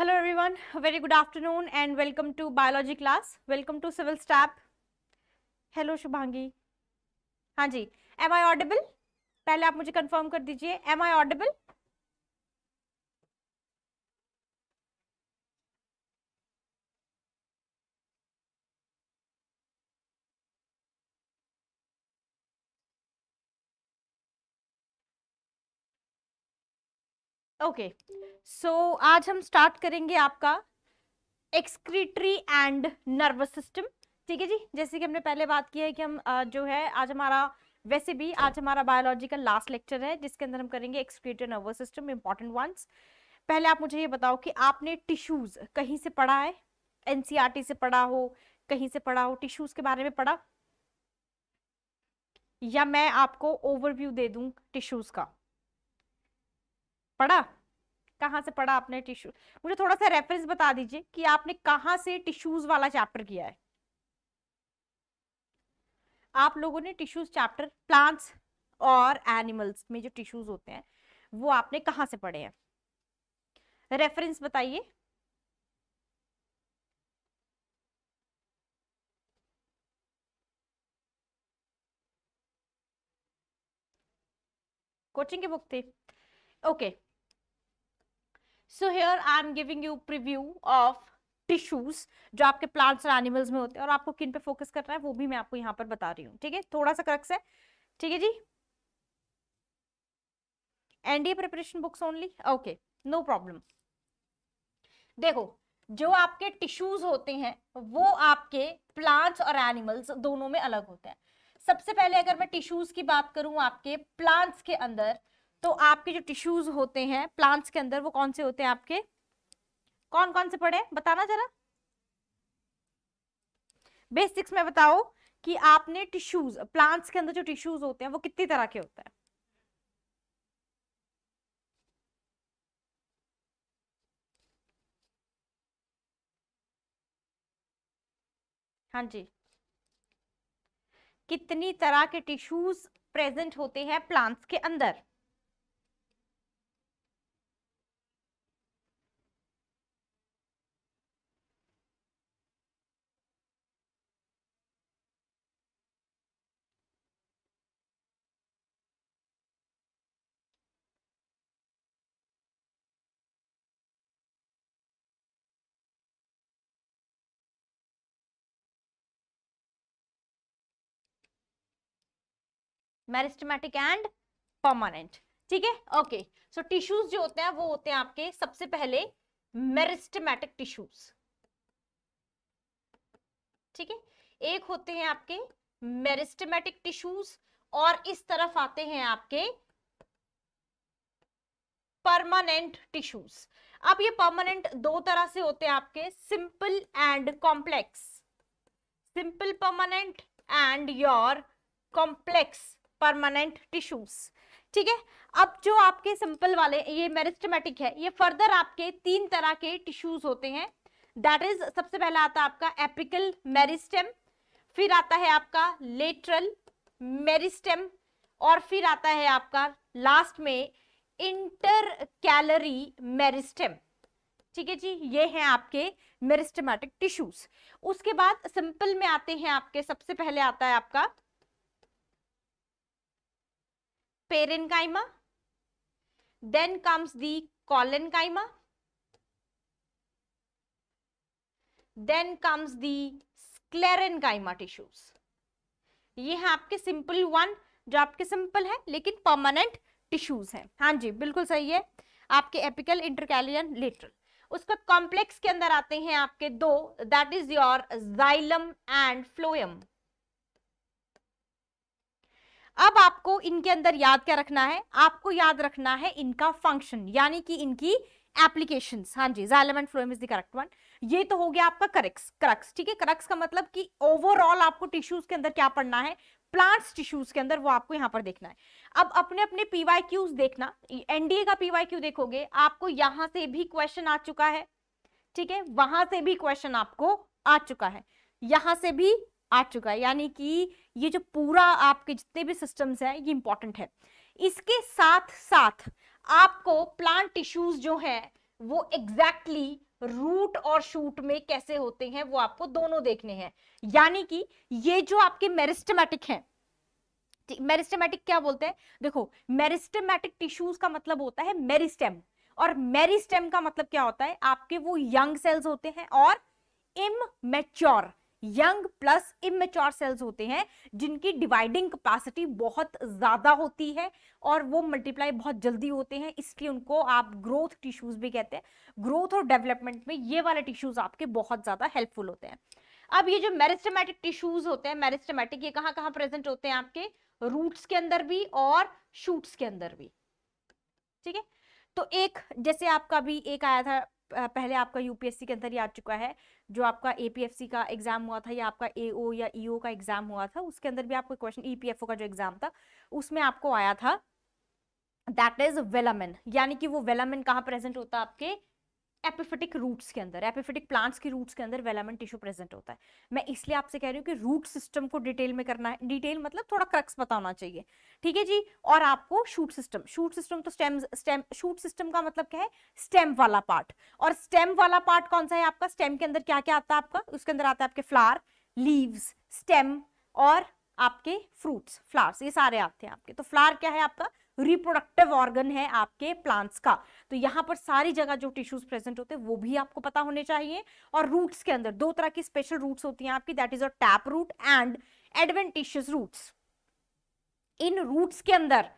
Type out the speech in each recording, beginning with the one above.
Hello everyone very good afternoon and welcome to biology class welcome to civil step hello Shubhangi हाँ जी M I Audible पहले आप मुझे confirm कर दीजिए am I audible okay so आज हम स्टार्ट करेंगे आपका एक्सक्रीटरी एंड नर्वस सिस्टम ठीक है जी जैसे कि हमने पहले बात की है कि हम जो है आज हमारा वैसे भी आज हमारा बायोलॉजी का लास्ट लेक्चर है जिसके अंदर हम करेंगे excretory nervous system important once पहले आप मुझे ये बताओ कि आपने टिश्यूज कहीं से पढ़ा है एनसीआरटी e से पढ़ा हो कहीं से पढ़ा हो टिश्यूज के बारे में पढ़ा या मैं आपको ओवरव्यू दे दूं टिश्यूज का पढ़ा कहाँ से पढ़ा आपने टिश्यू मुझे थोड़ा सा रेफरेंस बता दीजिए कि आपने कहाँ से टिश्यूज वाला चैप्टर किया है आप लोगों ने टिश्यूज चैप्टर प्लांट्स और एनिमल्स में जो टिश्यूज होते हैं वो आपने कहाँ से पढ़े हैं रेफरेंस बताइए कोचिंग की बुक थी okay okay. So here I am giving you preview of tissues जो आपके प्लांट्स और एनिमल्स में होते हैं और आपको किन पे फोकस करना है वो भी मैं आपको यहाँ पर बता रही हूँ ठीक है थोड़ा सा क्रक्स है ठीक है जी NDA preparation books only okay no problem देखो जो आपके टिश्यूज होते हैं वो आपके प्लांट्स और एनिमल्स दोनों में अलग होते हैं सबसे पहले अगर मैं टिश्यूज की बात करूं आपके प्लांट्स के अंदर तो आपके जो टिश्यूज होते हैं प्लांट्स के अंदर वो कौन से होते हैं आपके कौन कौन से पड़े बताना जरा बेसिक्स में बताओ कि आपने टिश्यूज प्लांट्स के अंदर जो टिश्यूज होते हैं वो कितनी तरह के होते हैं हाँ जी कितनी तरह के टिश्यूज प्रेजेंट होते हैं प्लांट्स के अंदर मेरिस्टमेटिक एंड परमानेंट ठीक है ओके सो टिश्यूज जो होते हैं वो होते हैं आपके सबसे पहले मेरिस्टमेटिक टिश्यूज ठीक है एक होते हैं आपके मेरिस्टमेटिक टिश्यूज और इस तरफ आते हैं आपके परमानेंट टिश्यूज अब ये परमानेंट दो तरह से होते हैं आपके simple and complex simple permanent and your complex permanent tissues ठीक है अब जो आपके सिंपल वाले ये मेरिस्टमेटिक है ये फर्दर आपके तीन तरह के टिश्यूज होते हैं दैट इज सबसे पहला आता है आपका एपिकल मेरिस्टम फिर आता है आपका लेटरल मेरिस्टम और फिर आता है आपका लास्ट में इंटर कैलरी मेरिस्टम ठीक है जी ये हैं आपके मेरिस्टमेटिक टिश्यूज उसके बाद सिंपल में आते हैं आपके सबसे पहले आता है आपका parenchyma then comes the collenchyma then comes the sclerenchyma tissues ये है आपके सिंपल वन जो आपके सिंपल है लेकिन परमानेंट टिश्यूज हैं हाँ जी बिल्कुल सही है आपके एपिकल इंटरकैलियन लेटरल उसके कॉम्प्लेक्स के अंदर आते हैं आपके दो that is your xylem and phloem अब आपको इनके अंदर याद क्या रखना है आपको याद रखना है इनका फंक्शन यानी कि इनकी एप्लीकेशन हाँ जी xylem and is the correct one ये तो हो गया आपका करक्स करक्स ठीक है करक्स का मतलब कि ओवरऑल आपको टिश्यूज के अंदर क्या पढ़ना है प्लांट्स टिश्यूज के अंदर वो आपको यहाँ पर देखना है अब अपने अपने पीवाई क्यूज देखना एनडीए का पीवाई क्यू देखोगे आपको यहां से भी क्वेश्चन आ चुका है ठीक है वहां से भी क्वेश्चन आपको आ चुका है यहां से भी आ चुका है यानी कि ये जो पूरा आपके जितने भी सिस्टम्स हैं ये इंपॉर्टेंट है इसके साथ साथ आपको प्लांट टिश्यूज जो हैं वो एग्जैक्टली exactly रूट और शूट में कैसे होते हैं वो आपको दोनों देखने हैं यानी कि ये जो आपके मेरिस्टमेटिक हैं मेरिस्टमेटिक क्या बोलते हैं देखो मेरिस्टमेटिक टिश्यूज का मतलब होता है मेरिस्टेम और मेरिस्टेम का मतलब क्या होता है आपके वो यंग सेल्स होते हैं और immature young plus immature cells होते हैं जिनकी डिवाइडिंग कैपेसिटी बहुत ज़्यादा होती है और वो मल्टीप्लाई बहुत जल्दी होते हैं इसलिए उनको आप ग्रोथ टिश्यूज़ भी कहते हैं ग्रोथ और डेवलपमेंट में ये वाले टिश्यूज़ आपके बहुत ज़्यादा हेल्पफुल होते हैं अब ये जो मेरिस्टमेटिक टिश्यूज होते हैं मेरिस्टमेटिक ये कहाँ कहाँ प्रेजेंट होते हैं आपके रूट्स के अंदर भी और शूट्स के अंदर भी ठीक है तो एक जैसे आपका भी एक आया था पहले आपका यूपीएससी के अंदर ही आ चुका है जो आपका एपीएफसी का एग्जाम हुआ था या आपका एओ या ईओ e का एग्जाम हुआ था उसके अंदर भी आपका क्वेश्चन ईपीएफओ का जो एग्जाम था उसमें आपको आया था दैट इज वेलामिन यानी कि वो वेलामिन कहाँ प्रेजेंट होता है आपके एपिफिटिक रूट्स के अंदर एपिफिटिक प्लांट्स के रूट्स के अंदर वेलामेंट टिश्यू प्रेजेंट होता है मैं इसलिए आपसे कह रही हूँ कि रूट सिस्टम को डिटेल में करना है डिटेल मतलब थोड़ा क्रक्स पता होना चाहिए ठीक है जी और आपको शूट सिस्टम शूट सिस्टम तो स्टेम स्टेम शूट सिस्टम का मतलब क्या है स्टेम वाला पार्ट और स्टेम वाला पार्ट कौन सा है आपका स्टेम के अंदर क्या क्या आता है आपका उसके अंदर आता है आपके फ्लार लीव्स स्टेम और आपके फ्रूट्स फ्लावर्स ये सारे आते हैं आपके तो फ्लावर क्या है आपका रिप्रोडक्टिव ऑर्गन है आपके प्लांट्स का तो यहाँ पर सारी जगह जो टिश्यूज प्रेजेंट होते हैं वो भी आपको पता होने चाहिए और रूट्स के अंदर दो तरह की स्पेशल रूट्स होती हैं आपकी that is a tap root and adventitious roots इन रूट्स के अंदर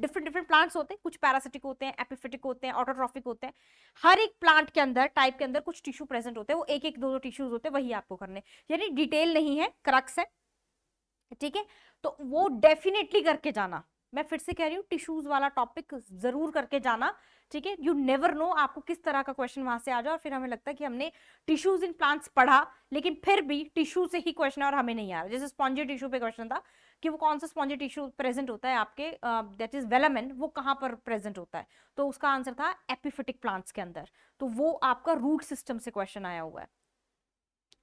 डिफरेंट डिफरेंट प्लांट्स होते हैं कुछ पैरासिटिक होते हैं एपिफिटिक होते हैं ऑटोट्रॉफिक होते हैं हर एक प्लांट के अंदर टाइप के अंदर कुछ टिश्यू प्रेजेंट होते हैं वो एक एक दो दो टिश्यूज होते हैं वही आपको करने यानी डिटेल नहीं है क्रक्स है ठीक है तो वो डेफिनेटली करके जाना मैं फिर से कह रही हूँ टिश्यूज वाला टॉपिक जरूर करके जाना ठीक है यू नेवर नो आपको किस तरह का क्वेश्चन वहां से आ जाए और फिर हमें लगता है कि हमने टिश्यूज इन प्लांट्स पढ़ा लेकिन फिर भी टिश्यू से ही क्वेश्चन है और हमें नहीं आ रहा जैसे स्पॉन्जी टिश्यू पे क्वेश्चन था कि वो कौन सा स्पॉन्जी टिश्यू प्रेजेंट होता है आपके दैट इज वेलामेन वो कहाँ पर प्रेजेंट होता है तो उसका आंसर था एपिफिटिक प्लांट्स के अंदर तो वो आपका रूट सिस्टम से क्वेश्चन आया हुआ है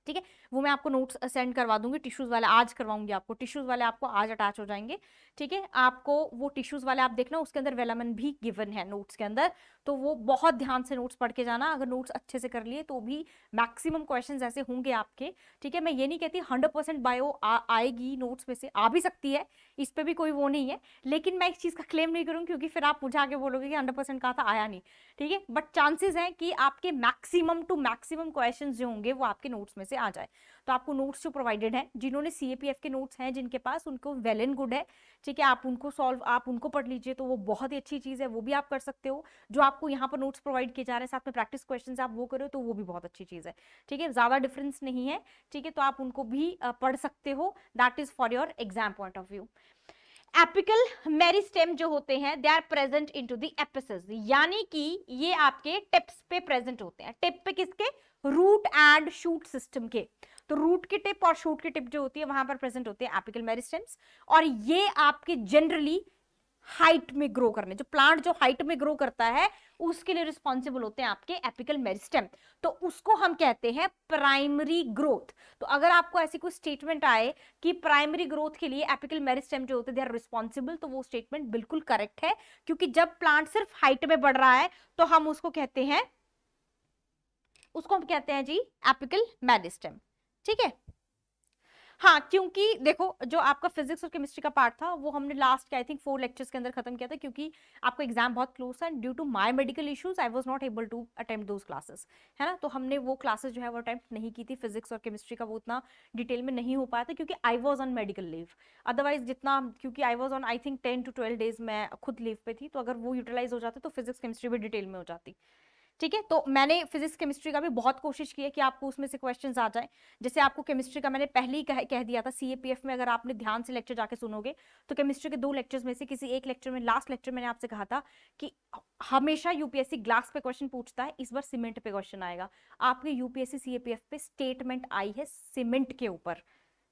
ठीक है वो मैं आपको नोट्स सेंड करवा दूंगी टिश्यूज़ वाले आज करवाऊंगी आपको टिश्यूज़ वाले आपको आज अटैच हो जाएंगे ठीक है आपको वो टिश्यूज़ वाले आप देखना उसके अंदर वेलामन भी गिवन है नोट्स के अंदर तो वो बहुत ध्यान से नोट्स पढ़ के जाना अगर नोट्स अच्छे से कर लिए तो भी मैक्सिमम क्वेश्चन ऐसे होंगे आपके ठीक है मैं ये नहीं कहती हंड्रेड परसेंट बायो आ, आएगी नोट्स में से आ भी सकती है इस पर भी कोई वो नहीं है लेकिन मैं इस चीज़ का क्लेम नहीं करूँगी क्योंकि फिर आप मुझे आगे बोलोगे कि हंड्रेड परसेंट कहा था आया नहीं ठीक है बट चांसेस हैं कि आपके मैक्सिमम टू मैक्सिमम क्वेश्चन जो होंगे वो आपके नोट्स में से आ जाए तो आपको नोट्स जो प्रोवाइडेड है जिन्होंने सी के नोट्स हैं जिनके पास उनको वेल एंड गुड है ठीक है आप उनको सॉल्व आप उनको पढ़ लीजिए तो वो बहुत ही अच्छी चीज़ है वो भी आप कर सकते हो जो आपको यहाँ पर नोट्स प्रोवाइड किए जा रहे हैं साथ में प्रैक्टिस क्वेश्चन आप वो करो तो वो भी बहुत अच्छी चीज़ है ठीक है ज़्यादा डिफरेंस नहीं है ठीक है तो आप उनको भी पढ़ सकते हो that is for your exam point of view apical meristem जो होते हैं they are present in two apices यानी कि ये आपके टिप्स पे प्रेजेंट होते हैं टिप पे किसके रूट एंड शूट सिस्टम के तो रूट की टिप और शूट की टिप जो होती है वहां पर प्रेजेंट होते हैं एपिकल मेरिस्टेम्स और ये आपके जनरली हाइट में ग्रो करने जो प्लांट जो हाइट में ग्रो करता है उसके लिए रिस्पॉन्सिबल होते हैं आपके एपिकल मेरिस्टेम तो उसको हम कहते हैं प्राइमरी ग्रोथ तो अगर आपको ऐसी कोई स्टेटमेंट आए कि प्राइमरी ग्रोथ के लिए एपिकल मेरिस्टेम जो होते हैं दे आर रिस्पॉन्सिबल तो वो स्टेटमेंट बिल्कुल करेक्ट है क्योंकि जब प्लांट सिर्फ हाइट में बढ़ रहा है तो हम उसको कहते हैं उसको हम कहते हैं जी एपिकल मेरिस्टेम ठीक है हाँ क्योंकि देखो जो आपका फिजिक्स और केमिस्ट्री का पार्ट था वो हमने last I think four lectures के अंदर खत्म किया था क्योंकि आपका एग्जाम बहुत क्लोज था and due to my medical issues I was not able to attempt those classes है ना तो हमने वो क्लासेस जो है वो अटेम्प्ट नहीं की थी फिजिक्स और केमिस्ट्री का वो उतना डिटेल में नहीं हो पाया था क्योंकि I was on medical leave otherwise जितना क्योंकि I was on I think ten to twelve days मैं खुद लीव पे थी तो अगर वो यूटिलाइज हो जाती तो फिजिक्स केमिस्ट्री भी डिटेल में हो जाती ठीक है तो मैंने फिजिक्स केमिस्ट्री का भी बहुत कोशिश की है कि आपको उसमें से क्वेश्चंस आ जाए जैसे आपको केमिस्ट्री का मैंने पहले ही कह, कह दिया था सीएपीएफ में अगर आपने ध्यान से लेक्चर जाके सुनोगे तो केमिस्ट्री के दो लेक्चर्स में से किसी एक लेक्चर में लास्ट लेक्चर मैंने आपसे कहा था कि हमेशा यूपीएससी ग्लास पे क्वेश्चन पूछता है इस बार सीमेंट पे क्वेश्चन आएगा आपके यूपीएससी सी पे स्टेटमेंट आई है सीमेंट के ऊपर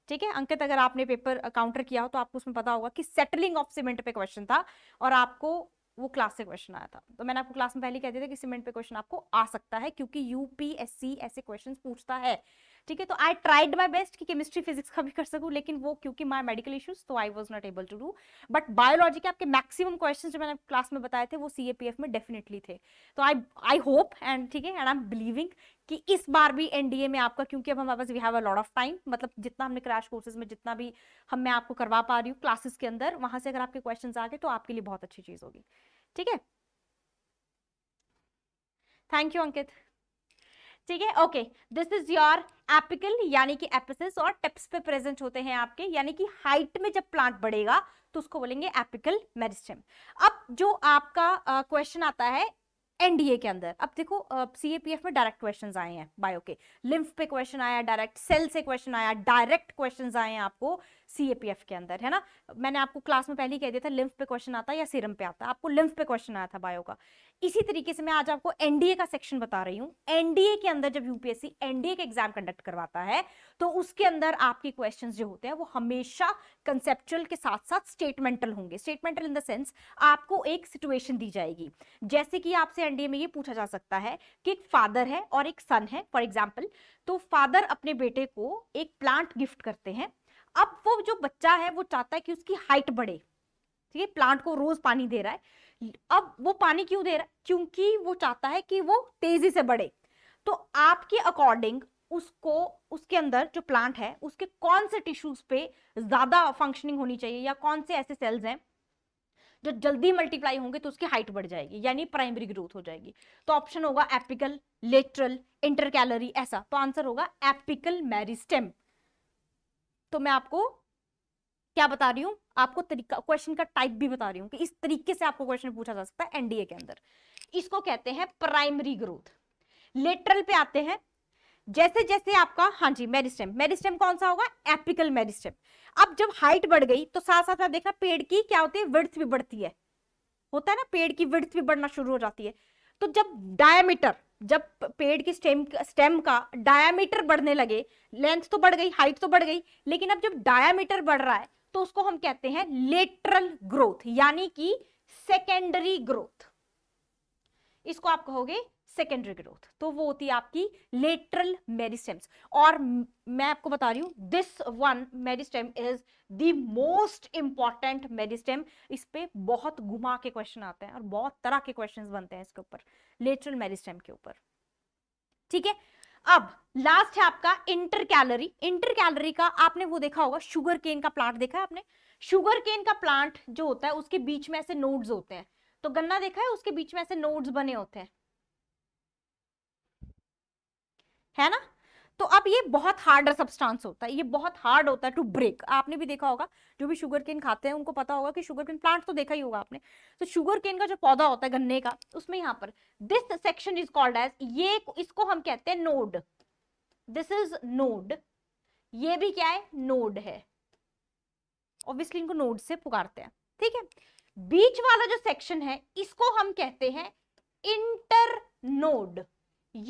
ठीक है अंकित अगर आपने पेपर काउंटर किया हो तो आपको उसमें पता होगा कि सेटलिंग ऑफ सीमेंट पे क्वेश्चन था और आपको वो क्लास से क्वेश्चन आया था तो मैंने आपको क्लास में पहले कह दिया था कि सीमेंट पे क्वेश्चन आपको आ सकता है क्योंकि यूपीएससी ऐसे क्वेश्चन पूछता है ठीक है तो आई ट्राइड माई बेस्ट कि केमिस्ट्री फिजिक्स का भी कर सकूँ लेकिन वो क्योंकि माई मेडिकल इशूज तो I was not able to do but biology के आपके मैक्सिमम क्वेश्चन जो मैंने क्लास में बताए थे वो सी में डेफिनेटली थे तो आई आई होप एंड ठीक है एंड आई एम बिलीविंग कि इस बार भी एनडीए में आपका क्योंकि अब हमारे पास we have a lot of time मतलब जितना हमने क्रैश कोर्सेज में जितना भी हम मैं आपको करवा पा रही हूँ क्लासेस के अंदर वहां से अगर आपके क्वेश्चन आ गए तो आपके लिए बहुत अच्छी चीज होगी ठीक है थैंक यू अंकित ठीक है okay this is your apical यानी कि एपिसिस और टिप्स पे प्रेजेंट होते हैं आपके यानी कि हाइट में जब प्लांट बढ़ेगा तो उसको बोलेंगे एपिकल मेरिस्टम अब जो आपका क्वेश्चन uh, आता है एनडीए के अंदर अब देखो सी uh, में डायरेक्ट क्वेश्चंस आए हैं बायो के लिम्फ पे क्वेश्चन आया डायरेक्ट सेल से क्वेश्चन आया डायरेक्ट क्वेश्चंस आए हैं आपको सीएपीएफ के अंदर है ना मैंने आपको क्लास में पहले ही कह दिया था लिम्फ पे क्वेश्चन आता है या सीरम पे आता है आपको लिम्फ पे क्वेश्चन आया था बायो का इसी तरीके से मैं आज आपको एनडीए का सेक्शन बता रही हूँ एनडीए के अंदर जब यूपीएससी एनडीए का एग्जाम कंडक्ट करवाता है तो उसके अंदर आपके क्वेश्चन जो होते हैं वो हमेशा कंसेप्चुअल के साथ साथ स्टेटमेंटल होंगे स्टेटमेंटल इन द सेंस आपको एक सिचुएशन दी जाएगी जैसे कि आपसे एनडीए में ये पूछा जा सकता है कि एक फादर है और एक सन है फॉर एग्जाम्पल तो फादर अपने बेटे को एक प्लांट गिफ्ट करते हैं अब वो जो बच्चा है वो चाहता है कि उसकी हाइट बढ़े ठीक है प्लांट को रोज पानी दे रहा है अब वो पानी क्यों दे रहा है क्योंकि वो चाहता है कि वो तेजी से बढ़े तो आपके अकॉर्डिंग उसको उसके अंदर जो प्लांट है उसके कौन से टिश्यूज पे ज्यादा फंक्शनिंग होनी चाहिए या कौन से ऐसे सेल्स हैं जो जल्दी मल्टीप्लाई होंगे तो उसकी हाइट बढ़ जाएगी यानी प्राइमरी ग्रोथ हो जाएगी तो ऑप्शन होगा एपिकल लेटरल इंटरकैलरी ऐसा तो आंसर होगा एपिकल मैरिस्टेम तो मैं आपको क्या बता रही हूँ आपको तरीका क्वेश्चन का टाइप भी बता रही हूँ कि इस तरीके से आपको क्वेश्चन पूछा जा सकता है एनडीए के अंदर इसको कहते हैं प्राइमरी ग्रोथ लेटरल पे आते हैं जैसे जैसे आपका हाँ जी मेरिस्टेम मेरिस्टेम कौन सा होगा एपिकल मेरिस्टेम अब जब हाइट बढ़ गई तो साथ साथ आप देखना पेड़ की क्या होती है विड्थ भी बढ़ती है होता है ना पेड़ की विड्थ भी बढ़ना शुरू हो जाती है तो जब डायमीटर जब पेड़ की स्टेम स्टेम का डायामीटर बढ़ने लगे लेंथ तो बढ़ गई हाइट तो बढ़ गई लेकिन अब जब डायामीटर बढ़ रहा है तो उसको हम कहते हैं लेटरल ग्रोथ यानी कि सेकेंडरी ग्रोथ इसको आप कहोगे सेकेंडरी ग्रोथ तो वो होती है आपकी लेटरल मेरिस्टेम्स और मैं आपको बता रही हूँ this one meristem is the most important meristem इस पर बहुत घुमा के क्वेश्चन आते हैं और बहुत तरह के क्वेश्चन बनते हैं इसके ऊपर लेटरल मेरिस्टेम के ऊपर ठीक है अब लास्ट है आपका इंटर कैलरी इंटर कैलरी का आपने वो देखा होगा शुगर केन का प्लांट देखा है आपने शुगर केन का प्लांट जो होता है उसके बीच में ऐसे नोड्स होते हैं तो गन्ना देखा है उसके बीच में ऐसे नोड्स बने होते हैं है ना तो अब ये बहुत हार्ड सब्सटेंस होता है ये बहुत हार्ड होता है टू ब्रेक आपने भी देखा होगा जो भी शुगर केन खाते हैं उनको पता होगा कि शुगर केन प्लांट तो देखा ही होगा आपने तो शुगर केन का जो पौधा होता है गन्ने का उसमें यहाँ पर this section is called as ये इसको हम कहते हैं नोड दिस इज नोड ये भी क्या है नोड है ऑब्वियसली इनको नोड से पुकारते हैं ठीक है बीच वाला जो सेक्शन है इसको हम कहते हैं इंटर नोड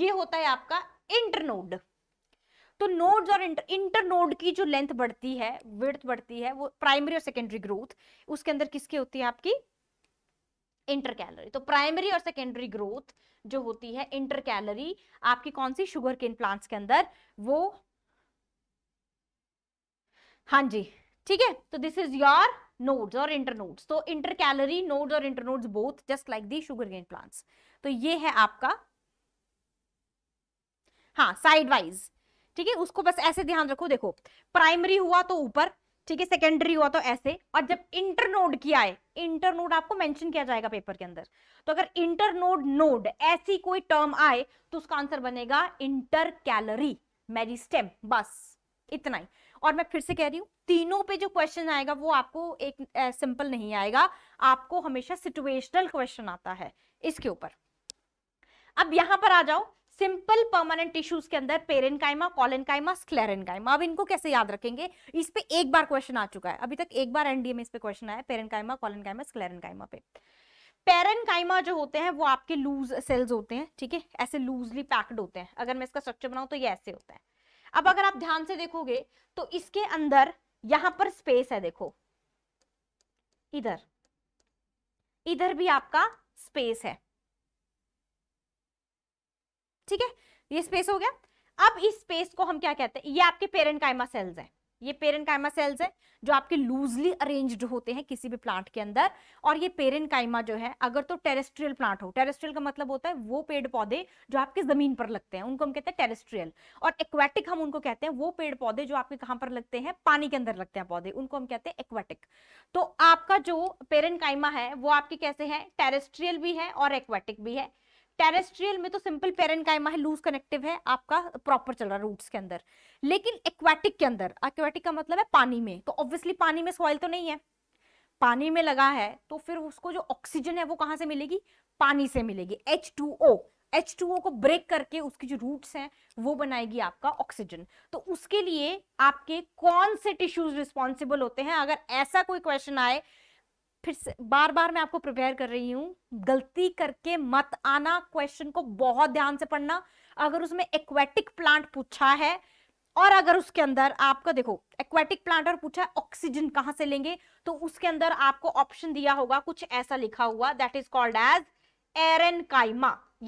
ये होता है आपका इंटरनोड तो नोड्स और इंटर इंटरनोड की जो लेंथ बढ़ती है विड्थ बढ़ती है वो प्राइमरी और सेकेंडरी ग्रोथ उसके अंदर किसकी होती है आपकी इंटर कैलरी तो प्राइमरी और सेकेंडरी ग्रोथ जो होती है इंटर कैलरी आपकी कौन सी शुगर केन प्लांट्स के अंदर वो हाँ जी ठीक है तो दिस इज योर नोड्स और इंटरनोड्स तो इंटर कैलरी नोड्स और internodes both just like the sugar cane plants तो ये है आपका हाँ साइड वाइज ठीक है उसको बस ऐसे ध्यान रखो देखो प्राइमरी हुआ तो ऊपर ठीक है सेकेंडरी हुआ तो ऐसे और जब इंटरनोड किया है इंटरनोड आपको मेंशन किया जाएगा पेपर के अंदर तो अगर इंटरनोड नोड ऐसी कोई टर्म आए तो उसका आंसर बनेगा इंटर कैलरी मेरिस्टेम बस इतना ही और मैं फिर से कह रही हूँ तीनों पे जो क्वेश्चन आएगा वो आपको एक सिंपल नहीं आएगा आपको हमेशा सिचुएशनल क्वेश्चन आता है इसके ऊपर अब यहां पर आ जाओ सिंपल परमानेंट टिश्यूज के अंदर पेरेन कायमा कॉलन कायमा स्क्लेरन कायमा अब इनको कैसे याद रखेंगे इस पर एक बार क्वेश्चन आ चुका है अभी तक एक बार एनडीए में इस पर क्वेश्चन आया कायमा कॉलन कायमा स्क्लेरन कायमा पे पेरन पेरेनकाइमा जो होते हैं वो आपके लूज सेल्स होते हैं ठीक है ऐसे लूजली पैक्ड होते हैं अगर मैं इसका स्ट्रक्चर बनाऊं तो ये ऐसे होता है अब अगर आप ध्यान से देखोगे तो इसके अंदर यहां पर स्पेस है देखो इधर इधर भी आपका स्पेस है ठीक है ये स्पेस हो गया अब इस स्पेस को हम क्या कहते हैं ये आपके पेरेंट कायमा सेल्स हैं ये पेरेंट कायमा सेल्स हैं जो आपके लूजली अरेंज्ड होते हैं किसी भी प्लांट के अंदर और ये पेरेंट कायमा जो है अगर तो टेरेस्ट्रियल प्लांट हो टेरेस्ट्रियल का मतलब होता है वो पेड़ पौधे जो आपके जमीन पर लगते हैं उनको हम कहते हैं टेरेस्ट्रियल और एक्वेटिक हम उनको कहते हैं वो पेड़ पौधे जो आपके कहाँ पर लगते हैं पानी के अंदर लगते हैं पौधे उनको हम कहते हैं एक्वेटिक तो आपका जो पेरेंट कायमा है वो आपके कैसे है टेरेस्ट्रियल भी है और एक्वेटिक भी है टेरेस्ट्रियल में तो सिंपल का है लूज कनेक्टिव है आपका प्रॉपर चल रहा है रूट्स के अंदर लेकिन एक्वेटिक के अंदर एक्वेटिक का मतलब है पानी में तो ऑब्वियसली पानी में सॉइल तो नहीं है पानी में लगा है तो फिर उसको जो ऑक्सीजन है वो कहाँ से मिलेगी पानी से मिलेगी H two O H two O को ब्रेक करके उसकी जो रूट्स हैं वो बनाएगी आपका ऑक्सीजन तो उसके लिए आपके कौन से टिश्यूज रिस्पॉन्सिबल होते हैं अगर ऐसा कोई क्वेश्चन आए फिर से बार बार मैं आपको प्रिपेयर कर रही हूँ गलती करके मत आना क्वेश्चन को बहुत ध्यान से पढ़ना अगर उसमें एक्वेटिक प्लांट पूछा है और अगर उसके अंदर आपका देखो एक्वेटिक प्लांट और पूछा ऑक्सीजन कहां से लेंगे तो उसके अंदर आपको ऑप्शन दिया होगा कुछ ऐसा लिखा हुआ दैट इज कॉल्ड एज एरन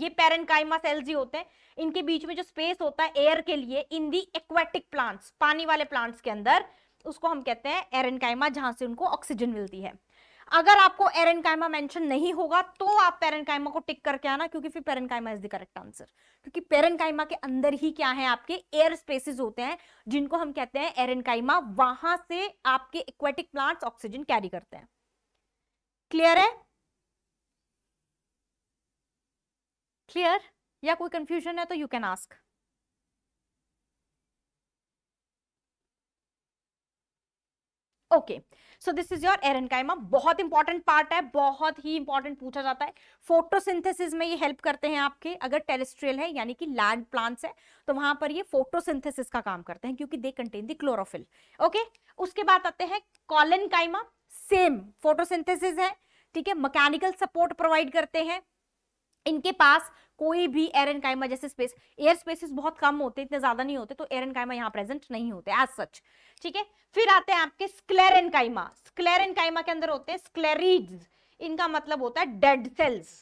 ये पेरन सेल्स ही होते हैं इनके बीच में जो स्पेस होता है एयर के लिए इन दी एक्वेटिक प्लांट्स पानी वाले प्लांट्स के अंदर उसको हम कहते हैं एरन जहां से उनको ऑक्सीजन मिलती है अगर आपको एरन कायमा मेंशन नहीं होगा तो आप पेरन कायमा को टिक करके आना क्योंकि फिर कायमा इज द करेक्ट आंसर क्योंकि कायमा के अंदर ही क्या है आपके एयर स्पेसिस होते हैं जिनको हम कहते हैं कायमा वहां से आपके इक्वेटिक प्लांट्स ऑक्सीजन कैरी करते हैं क्लियर है क्लियर या कोई कंफ्यूजन है तो you can ask okay okay. So this is your aerenchyma बहुत इंपॉर्टेंट पार्ट है बहुत ही इंपॉर्टेंट पूछा जाता है फोटोसिंथेसिस में ये हेल्प करते हैं आपके अगर टेरेस्ट्रियल है यानी कि लैंड प्लांट्स है तो वहां पर ये फोटोसिंथेसिस का काम करते हैं क्योंकि they contain the chlorophyll okay उसके बाद आते हैं कॉलनकाइमा सेम फोटोसिंथेसिस है ठीक है मैकेनिकल सपोर्ट प्रोवाइड करते हैं इनके पास कोई भी एयर एंड जैसे स्पेस एयर स्पेसिस बहुत कम होते इतने ज्यादा नहीं होते तो एयर एंड यहाँ प्रेजेंट नहीं होते एज सच ठीक है फिर आते हैं आपके स्क्लेरन काइमा स्क्लेरन कायमा के अंदर होते हैं स्क्लेरीड्स इनका मतलब होता है डेड सेल्स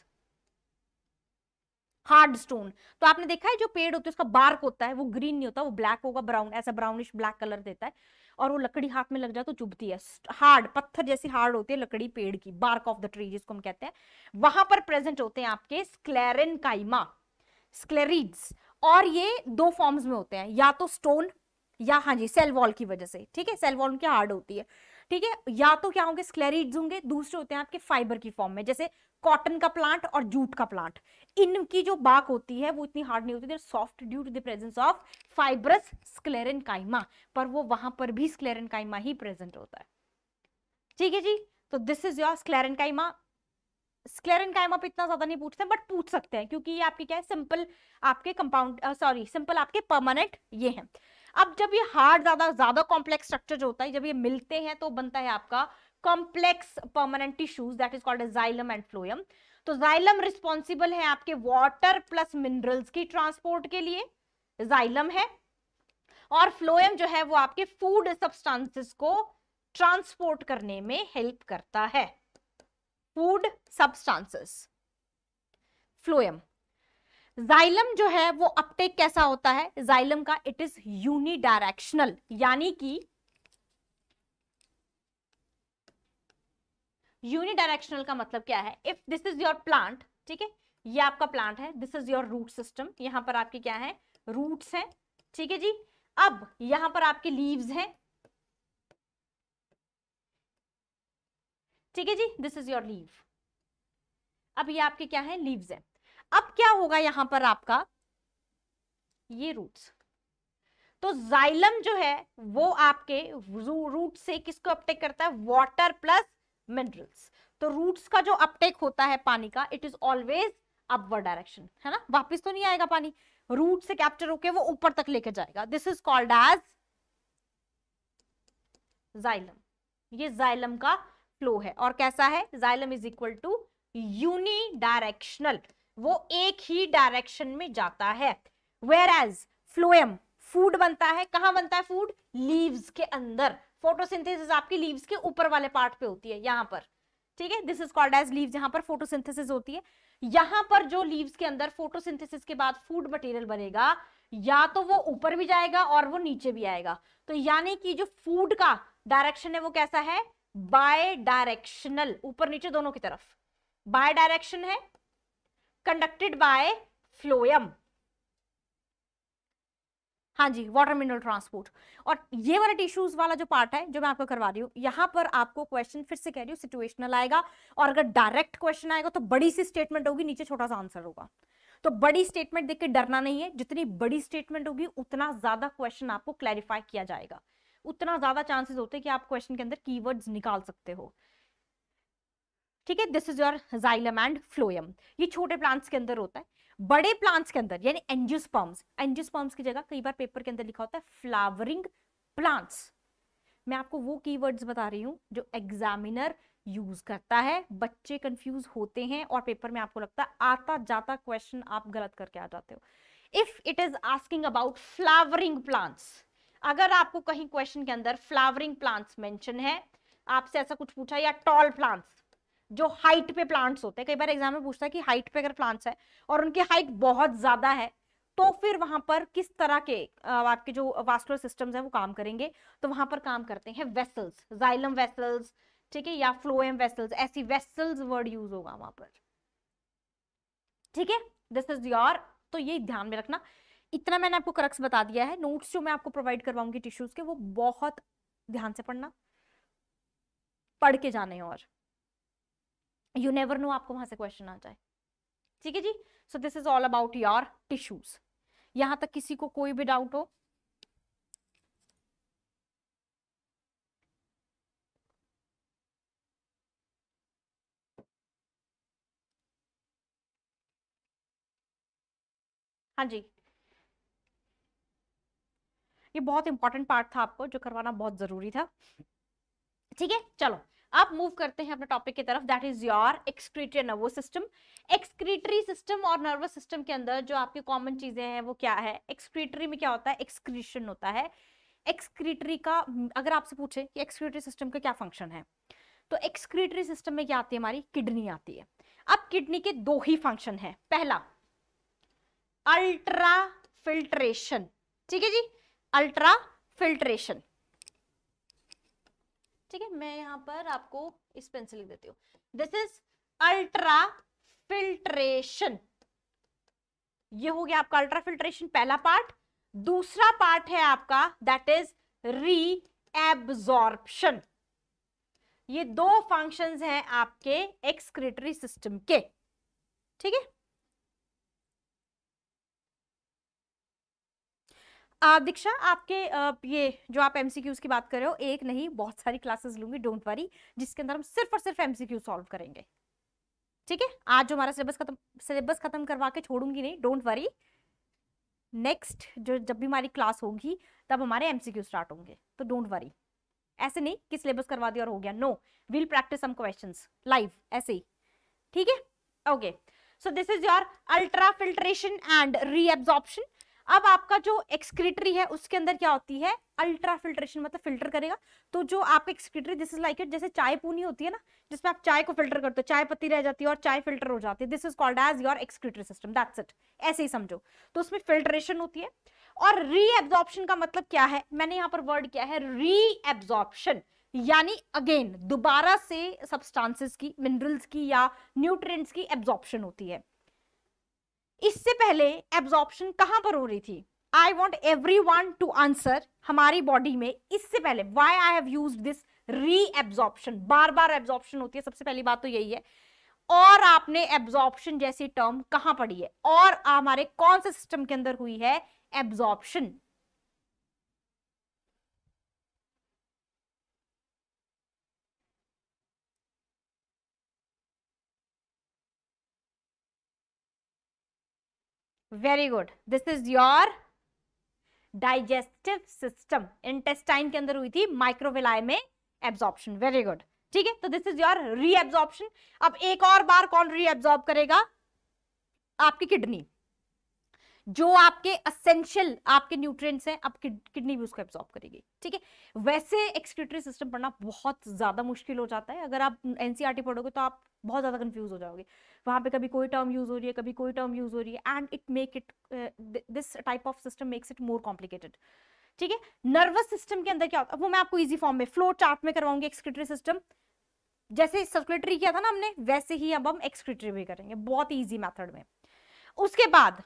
हार्ड स्टोन तो आपने देखा है जो पेड़ होते हैं उसका बार्क होता है वो ग्रीन नहीं होता वो ब्लैक होगा ब्राउन ऐसा ब्राउनिश ब्लैक कलर देता है और वो लकड़ी हाथ में लग जाए तो चुभती है हार्ड पत्थर जैसी हार्ड होती है लकड़ी पेड़ की बार्क ऑफ द ट्री जिसको हम कहते हैं वहां पर प्रेजेंट होते हैं आपके स्क्लेरन काइमा स्क्लेरिड्स और ये दो फॉर्म्स में होते हैं या तो स्टोन या हाँ जी सेल वॉल की वजह से ठीक है सेल वॉल उनकी हार्ड होती है ठीक है या तो क्या होंगे स्क्लेरिड्स होंगे दूसरे होते हैं आपके फाइबर की फॉर्म में जैसे कॉटन का प्लांट और जूट का प्लांट इनकी जो बाक होती है वो इतनी हार्ड नहीं होती soft due to the presence of fibrous sclerenchyma पर वो वहां पर भी स्क्लेरन काइमा ही प्रेजेंट होता है ठीक है जी तो this is your sclerenchyma sclerenchyma पे इतना ज्यादा नहीं पूछते बट पूछ सकते हैं क्योंकि ये आपके क्या है सिंपल आपके कंपाउंड सॉरी सिंपल आपके परमानेंट ये हैं अब जब ये हार्ड ज्यादा ज्यादा कॉम्प्लेक्स स्ट्रक्चर जो होता है जब ये मिलते हैं तो बनता है आपका complex permanent tissues that is called as and phloem तो जाइलम रिस्पॉन्सिबल है आपके वॉटर प्लस मिनरल्स की ट्रांसपोर्ट के लिए जाइलम है और फ्लोएम जो है वो आपके फूड सब्सटेंसेस को ट्रांसपोर्ट करने में हेल्प करता है फूड सब्सटेंसेस फ्लोएम जाइलम जो है वो अपटेक कैसा होता है जाइलम का इट इज यूनिडायरेक्शनल यानी कि यूनिडायरेक्शनल का मतलब क्या है if this is your plant ठीक है ये आपका प्लांट है this is your root system यहाँ पर आपके क्या है रूट्स हैं ठीक है जी अब यहां पर आपके लीव्स हैं ठीक है जी दिस इज योर लीव अब ये आपके क्या है लीव्स हैं अब क्या होगा यहां पर आपका ये रूट्स तो जाइलम जो है वो आपके रूट से किसको अपटेक करता है वाटर प्लस मिनरल्स तो रूट्स का जो अपटेक होता है पानी का it is always upward direction है ना वापस तो नहीं आएगा पानी रूट से कैप्चर होके वो ऊपर तक लेके जाएगा this is called as xylem ये जाइलम का फ्लो है और कैसा है xylem is equal to unidirectional वो एक ही डायरेक्शन में जाता है वेर एज फ्लोएम फूड बनता है कहां बनता है फूड लीव्स के अंदर फोटोसिंथेसिस आपकी लीव्स के ऊपर वाले पार्ट पे होती है यहाँ पर ठीक है this is called as leave यहाँ पर फोटोसिंथेसिस होती है यहाँ पर जो लीव्स के अंदर फोटोसिंथेसिस के बाद फूड मटेरियल बनेगा या तो वो ऊपर भी जाएगा और वो नीचे भी आएगा तो यानी कि जो फूड का डायरेक्शन है वो कैसा है बाय डायरेक्शनल ऊपर नीचे दोनों की तरफ बाय डायरेक्शन है कंडक्टेड बाय फ्लोयम हाँ जी वाटर मिनरल ट्रांसपोर्ट और ये वाला टिश्यूज वाला जो पार्ट है जो मैं आपको करवा रही हूँ यहाँ पर आपको क्वेश्चन फिर से कह रही हूँ सिचुएशनल आएगा और अगर डायरेक्ट क्वेश्चन आएगा तो बड़ी सी स्टेटमेंट होगी नीचे छोटा सा आंसर होगा तो बड़ी स्टेटमेंट देख के डरना नहीं है जितनी बड़ी स्टेटमेंट होगी उतना ज्यादा क्वेश्चन आपको क्लैरिफाई किया जाएगा उतना ज्यादा चांसेस होते हैं कि आप क्वेश्चन के अंदर कीवर्ड्स निकाल सकते हो ठीक है this is your xylem and phloem ये छोटे प्लांट्स के अंदर होता है बड़े प्लांट्स के अंदर यानी एंजियोस्पर्म्स एंजियोस्पर्म्स की जगह कई बार पेपर के अंदर लिखा होता है फ्लावरिंग प्लांट्स मैं आपको वो कीवर्ड्स बता रही हूँ जो एग्जामिनर यूज करता है बच्चे कंफ्यूज होते हैं और पेपर में आपको लगता है आता जाता क्वेश्चन आप गलत करके आ जाते हो if it is asking about flowering plants अगर आपको कहीं क्वेश्चन के अंदर फ्लावरिंग प्लांट्स मेंशन है आपसे ऐसा कुछ पूछा या टॉल प्लांट्स जो हाइट पे प्लांट्स होते हैं कई बार एग्जाम में पूछता है कि हाइट पे अगर प्लांट्स है और उनकी हाइट बहुत ज्यादा है तो फिर वहां पर किस तरह के आपके जो वास्कुलर सिस्टम्स हैं वो काम करेंगे तो वहां पर काम करते हैं वेसल्स जाइलम वेसल्स ठीक है या फ्लोएम वेसल्स ऐसी वेसल्स वर्ड यूज होगा वहां पर ठीक है दिस इज योर तो ये ध्यान में रखना इतना मैंने आपको करक्स बता दिया है नोट्स जो मैं आपको प्रोवाइड करवाऊंगी टिश्यूज के वो बहुत ध्यान से पढ़ना पढ़ के जाने और यू नेवर नो आपको वहां से क्वेश्चन आ जाए ठीक है जी so this is all about your tissues यहां तक किसी को कोई भी डाउट हो हाँ जी ये बहुत इंपॉर्टेंट पार्ट था आपको जो करवाना बहुत जरूरी था ठीक है चलो अब मूव करते हैं अपने टॉपिक की तरफ that is your excretory nervous system excretory system और नर्वस सिस्टम के अंदर जो आपकी कॉमन चीजें हैं वो क्या है एक्सक्रीटरी में क्या होता है एक्सक्रीशन होता है एक्सक्रीटरी का अगर आपसे पूछे कि एक्सक्रीटरी सिस्टम का क्या फंक्शन है तो एक्सक्रीटरी सिस्टम में क्या आती है हमारी किडनी आती है अब किडनी के दो ही फंक्शन है पहला अल्ट्रा फिल्ट्रेशन ठीक है जी अल्ट्रा फिल्ट्रेशन ठीक है मैं यहाँ पर आपको इस पेंसिल लिख देती हूँ दिस इज अल्ट्रा फिल्ट्रेशन ये हो गया आपका अल्ट्रा फिल्ट्रेशन पहला पार्ट दूसरा पार्ट है आपका दैट इज री एब्जॉर्प्शन ये दो फंक्शंस हैं आपके एक्सक्रेटरी सिस्टम के ठीक है दीक्षा आपके ये जो आप एमसीक्यूज की बात कर रहे हो एक नहीं बहुत सारी क्लासेस लूंगी डोंट वरी जिसके अंदर हम सिर्फ और सिर्फ एमसीक्यू सॉल्व करेंगे ठीक है आज जो हमारा सिलेबस खत्म सिलेबस खत्म करवा के छोड़ूंगी नहीं डोंट वरी नेक्स्ट जो जब भी हमारी क्लास होगी तब हमारे एमसीक्यू स्टार्ट होंगे तो डोंट वरी ऐसे नहीं कि सिलेबस करवा दिया और हो गया no will practice some question live ऐसे ही ठीक है okay so this is your ultrafiltration and reabsorption अब आपका जो एक्सक्रीटरी है उसके अंदर क्या होती है अल्ट्रा फिल्ट्रेशन मतलब फिल्टर करेगा तो जो आपका excretory this is like it जैसे चाय पूनी होती है ना जिसमें आप चाय को फिल्टर करते हो चाय पत्ती रह जाती है और चाय फिल्टर हो जाती है this is called as your excretory system that's it ऐसे ही समझो तो उसमें फिल्ट्रेशन होती है और रीएब्जॉर्प्शन का मतलब क्या है मैंने यहाँ पर वर्ड किया है रीएब्जॉर्प्शन यानी अगेन दोबारा से सब्सटेंसेस की मिनरल्स की या न्यूट्रिएंट्स की एब्जॉर्प्शन होती है इससे पहले एब्जॉर्प्शन कहाँ पर हो रही थी I want every one to answer हमारी बॉडी में इससे पहले why I have use this reabsorption बार बार एब्जॉर्प्शन होती है सबसे पहली बात तो यही है और आपने एब्जॉर्प्शन जैसी टर्म कहाँ पढ़ी है और हमारे कौन से सिस्टम के अंदर हुई है absorption very good this is your digestive system intestine के अंदर हुई थी माइक्रोविलाय में एब्जॉर्प्शन वेरी गुड ठीक है तो दिस इज योर रीएब्जॉर्प्शन अब एक और बार कौन रीएब्जॉर्ब करेगा आपकी किडनी जो आपके असेंशियल आपके न्यूट्रिएंट्स हैं आप किडनी भी उसको एब्जॉर्ब करेगी ठीक है वैसे एक्सक्यूटरी सिस्टम पढ़ना बहुत ज़्यादा मुश्किल हो जाता है अगर आप एनसीईआरटी e पढ़ोगे तो आप बहुत ज़्यादा कंफ्यूज हो जाओगे वहाँ पे कभी कोई टर्म यूज़ हो रही है कभी कोई टर्म यूज़ हो रही है and it make it this type of system makes it more complicated ठीक है नर्वस सिस्टम के अंदर क्या होता है वो मैं आपको इजी फॉर्म में फ्लो चार्ट में करवाऊंगी एक्सक्रिटरी सिस्टम जैसे सर्कुलेटरी किया था ना हमने वैसे ही अब हम एक्सक्रिटरी भी करेंगे बहुत ईजी मैथड में उसके बाद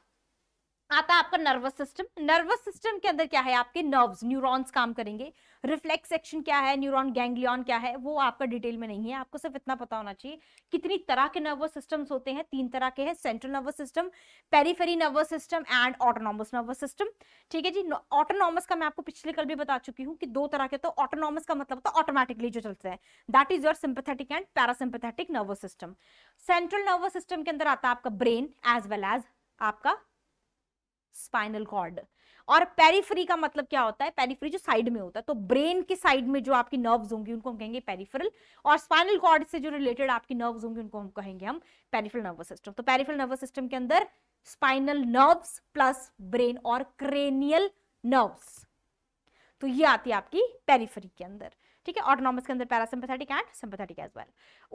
आता है आपका नर्वस सिस्टम नर्वस सिस्टम के अंदर क्या है आपके नर्व्स न्यूरॉन्स काम करेंगे रिफ्लेक्स सेक्शन क्या है न्यूरॉन गैंग्लियन क्या है वो आपका डिटेल में नहीं है आपको सिर्फ इतना पता होना चाहिए कितनी तरह के नर्वस सिस्टम्स होते हैं तीन तरह के हैं central nervous system periphery nervous system and autonomous nervous system ठीक है जी ऑटोनॉमस का मैं आपको पिछले कल भी बता चुकी हूँ कि दो तरह के तो ऑटोनॉमस का मतलब होता है ऑटोमेटिकली जो चलता है that is your sympathetic and parasympathetic nervous system central nervous system के अंदर आता है आपका ब्रेन एज वेल एज आपका स्पाइनल कॉर्ड और पेरीफ्री का मतलब क्या होता है पेरीफ्री जो साइड में होता है तो ब्रेन के साइड में जो आपकी नर्व्स होंगी उनको हम कहेंगे पेरीफ्रल और स्पाइनल कॉर्ड से जो रिलेटेड आपकी नर्व्स होंगी उनको हम कहेंगे हम पेरीफ्रल नर्वस सिस्टम तो पेरीफ्रल नर्वस सिस्टम के अंदर स्पाइनल नर्व्स प्लस ब्रेन और क्रेनियल नर्व्स तो ये आती है आपकी पेरीफ्री के अंदर ठीक है ऑटोनॉमस के अंदर parasympathetic and sympathetic as well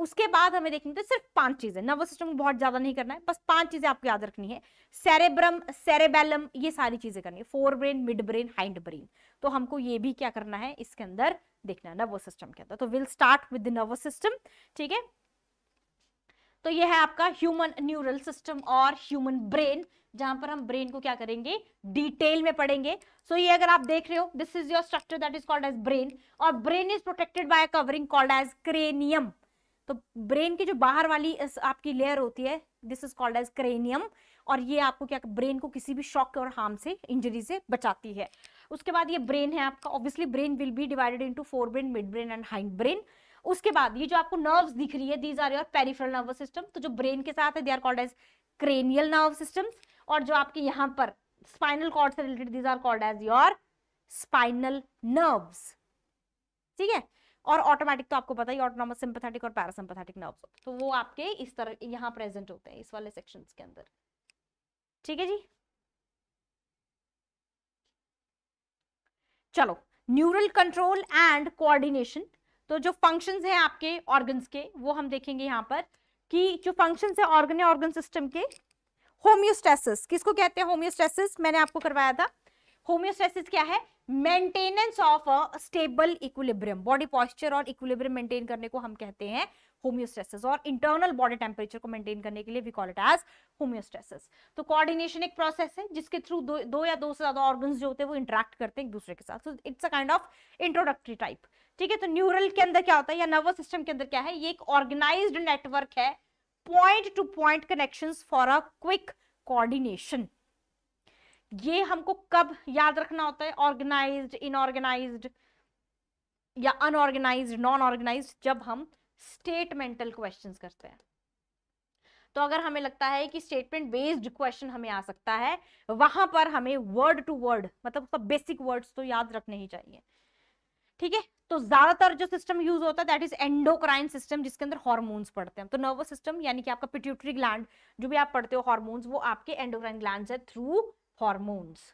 उसके बाद हमें देखनी तो सिर्फ पांच चीजें नर्वस सिस्टम को बहुत ज्यादा नहीं करना है बस पांच चीजें आपको याद रखनी है सेरेब्रम सेरेबेलम ये सारी चीजें करनी है forebrain midbrain hindbrain तो हमको ये भी क्या करना है इसके अंदर देखना है नर्वस सिस्टम के अंदर तो will start with nervous system ठीक है तो ये है आपका ह्यूमन न्यूरल सिस्टम और ह्यूमन ब्रेन जहां पर हम ब्रेन को क्या करेंगे डिटेल में पढ़ेंगे सो so, ये अगर आप देख रहे हो this is your structure that is called as brain और brain is protected by covering called as cranium तो ब्रेन की जो बाहर वाली आपकी लेयर होती है this is called as cranium और ये आपको क्या ब्रेन को किसी भी शॉक और हार्म से इंजरी से बचाती है उसके बाद ये ब्रेन है आपका obviously brain will be divided into forebrain midbrain and hindbrain उसके बाद ये जो आपको नर्व्स दिख रही है these are your peripheral nervous system तो जो ब्रेन के साथ है they are called as cranial nerve systems और जो आपके यहाँ पर स्पाइनल कॉर्ड से related these are called as your spinal nerves ठीक है और ऑटोमेटिक तो आपको पता ही ऑटोनॉमस सिंपथेटिक और पैरासिम्पथेटिक नर्व्स तो वो आपके इस तरह यहाँ प्रेजेंट होते हैं इस वाले सेक्शन के अंदर ठीक है जी चलो न्यूरल कंट्रोल एंड कोऑर्डिनेशन तो जो फंक्शंस हैं आपके ऑर्गन्स के वो हम देखेंगे यहाँ पर कि जो फंक्शंस है ऑर्गन या ऑर्गन सिस्टम के होम्योस्टेसिस किसको कहते हैं होम्योस्टेसिस मैंने आपको करवाया था होम्योस्टेसिस क्या है maintenance of a stable equilibrium body posture और इक्विलिब्रियम मेंटेन करने को हम कहते हैं होम्योस्टेसिस और इंटरनल बॉडी टेम्परेचर को मेंटेन करने के लिए we call it as homeostasis तो कोऑर्डिनेशन एक प्रोसेस है जिसके थ्रू दो, दो या दो से ज्यादा ऑर्गन्स जो होते हैं वो इंटरेक्ट करते हैं एक दूसरे के साथ it's a kind of introductory type ठीक है तो न्यूरल के अंदर क्या होता है या नर्वस सिस्टम के अंदर क्या है ये एक ऑर्गेनाइज्ड नेटवर्क है point to point connections for a quick coordination ये हमको कब याद रखना होता है ऑर्गेनाइज्ड इनऑर्गेनाइज्ड या अनऑर्गेनाइज्ड नॉन ऑर्गेनाइज्ड जब हम स्टेटमेंटल क्वेश्चंस करते हैं तो अगर हमें लगता है कि स्टेटमेंट बेस्ड क्वेश्चन हमें आ सकता है वहां पर हमें वर्ड टू वर्ड मतलब उसका बेसिक वर्ड्स तो याद रखने ही चाहिए ठीक है तो ज्यादातर जो सिस्टम यूज होता है दैट इज एंडोक्राइन सिस्टम जिसके अंदर हॉर्मोन्स पड़ते हैं तो नर्वस सिस्टम यानी कि आपका पिट्यूटरी ग्लैंड जो भी आप पढ़ते हो हॉर्मोन्स वो आपके एंडोक्राइन ग्लैंड है थ्रू हॉर्मोन्स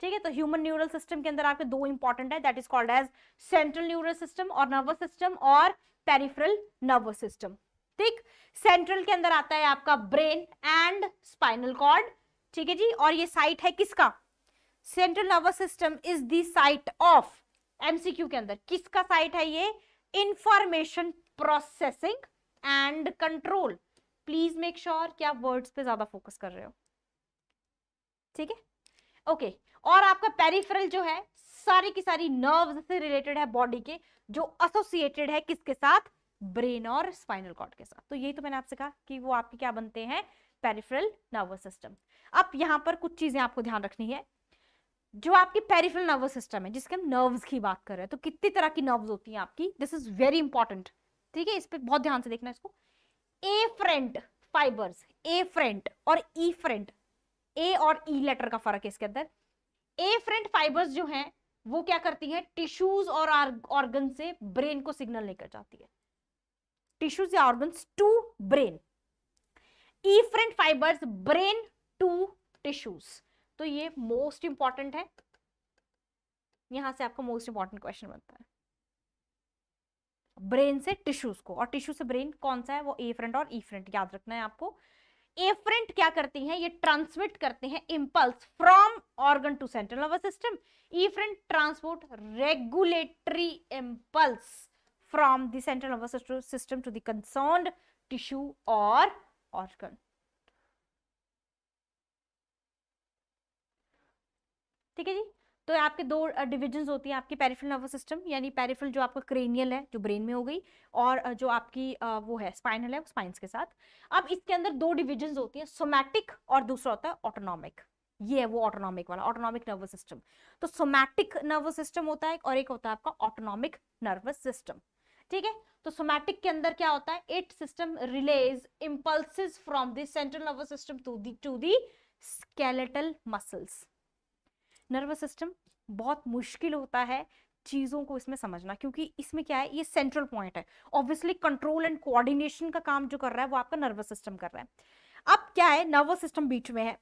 ठीक है तो ह्यूमन न्यूरल सिस्टम के अंदर आपके दो इंपॉर्टेंट है that is called as central neural system और नर्वस सिस्टम और पेरिफेरल नर्वस सिस्टम ठीक सेंट्रल के अंदर आता है आपका ब्रेन एंड स्पाइनल कॉर्ड ठीक है जी और ये साइट है किसका central nervous system is the site of MCQ के अंदर किसका साइट है ये information processing and control please make sure कि आप वर्ड्स पे ज्यादा फोकस कर रहे हो ठीक है ओके और आपका पेरिफेरल जो है सारी की सारी नर्व से रिलेटेड है बॉडी के जो एसोसिएटेड है किसके साथ ब्रेन और स्पाइनल कॉर्ड के साथ तो यही तो मैंने आपसे कहा कि वो आपके क्या बनते हैं पेरिफेरल नर्वस सिस्टम अब यहाँ पर कुछ चीजें आपको ध्यान रखनी है जो आपकी पेरिफिल नर्वस सिस्टम है जिसके हम नर्व्स की बात कर रहे हैं तो कितनी तरह की नर्व्स होती हैं आपकी दिस इज वेरी इंपॉर्टेंट ठीक है इस पर बहुत ध्यान से देखना इसको afferent fibres afferent और ई फ्रंट ए और ई e लेटर का फर्क है इसके अंदर ए फ्रंट फाइबर्स जो हैं वो क्या करती हैं टिश्यूज और ऑर्गन से ब्रेन को सिग्नल लेकर जाती है टिश्यूज या organ to brain efferent fibres brain to tissues तो ये मोस्ट इंपॉर्टेंट है यहां से आपका मोस्ट इंपॉर्टेंट क्वेश्चन बनता है ब्रेन से टिश्यूज को और टिश्यू से ब्रेन कौन सा है वो ए फ्रंट और ई e फ्रंट याद रखना है आपको ए फ्रंट क्या करती हैं ये ट्रांसमिट करते हैं impulse from organ to central nervous system efferent transport regulatory impulse from the central nervous system to the concerned tissue और ऑर्गन ठीक है जी तो आपके दो डिविजन्स होती हैं आपकी पेरिफिल नर्वस सिस्टम यानी पेरिफेरल जो आपका क्रेनियल है जो ब्रेन में हो गई और जो आपकी वो है स्पाइनल है स्पाइंस के साथ अब इसके अंदर दो डिविजन्स होती हैं सोमैटिक और दूसरा होता है ऑटोनॉमिक ये है वो ऑटोनॉमिक वाला ऑटोनॉमिक नर्वस सिस्टम तो सोमैटिक नर्वस सिस्टम होता है और एक होता है आपका ऑटोनॉमिक नर्वस सिस्टम ठीक है तो सोमैटिक के अंदर क्या होता है it system relays impulses from central central nervous system to the to the skeletal muscles nervous system बहुत मुश्किल होता है चीज़ों को इसमें समझना क्योंकि इसमें क्या है ये सेंट्रल पॉइंट है ऑब्वियसली कंट्रोल एंड कोऑर्डिनेशन का काम जो कर रहा है वो आपका नर्वस सिस्टम कर रहा है अब क्या है नर्वस सिस्टम बीच में है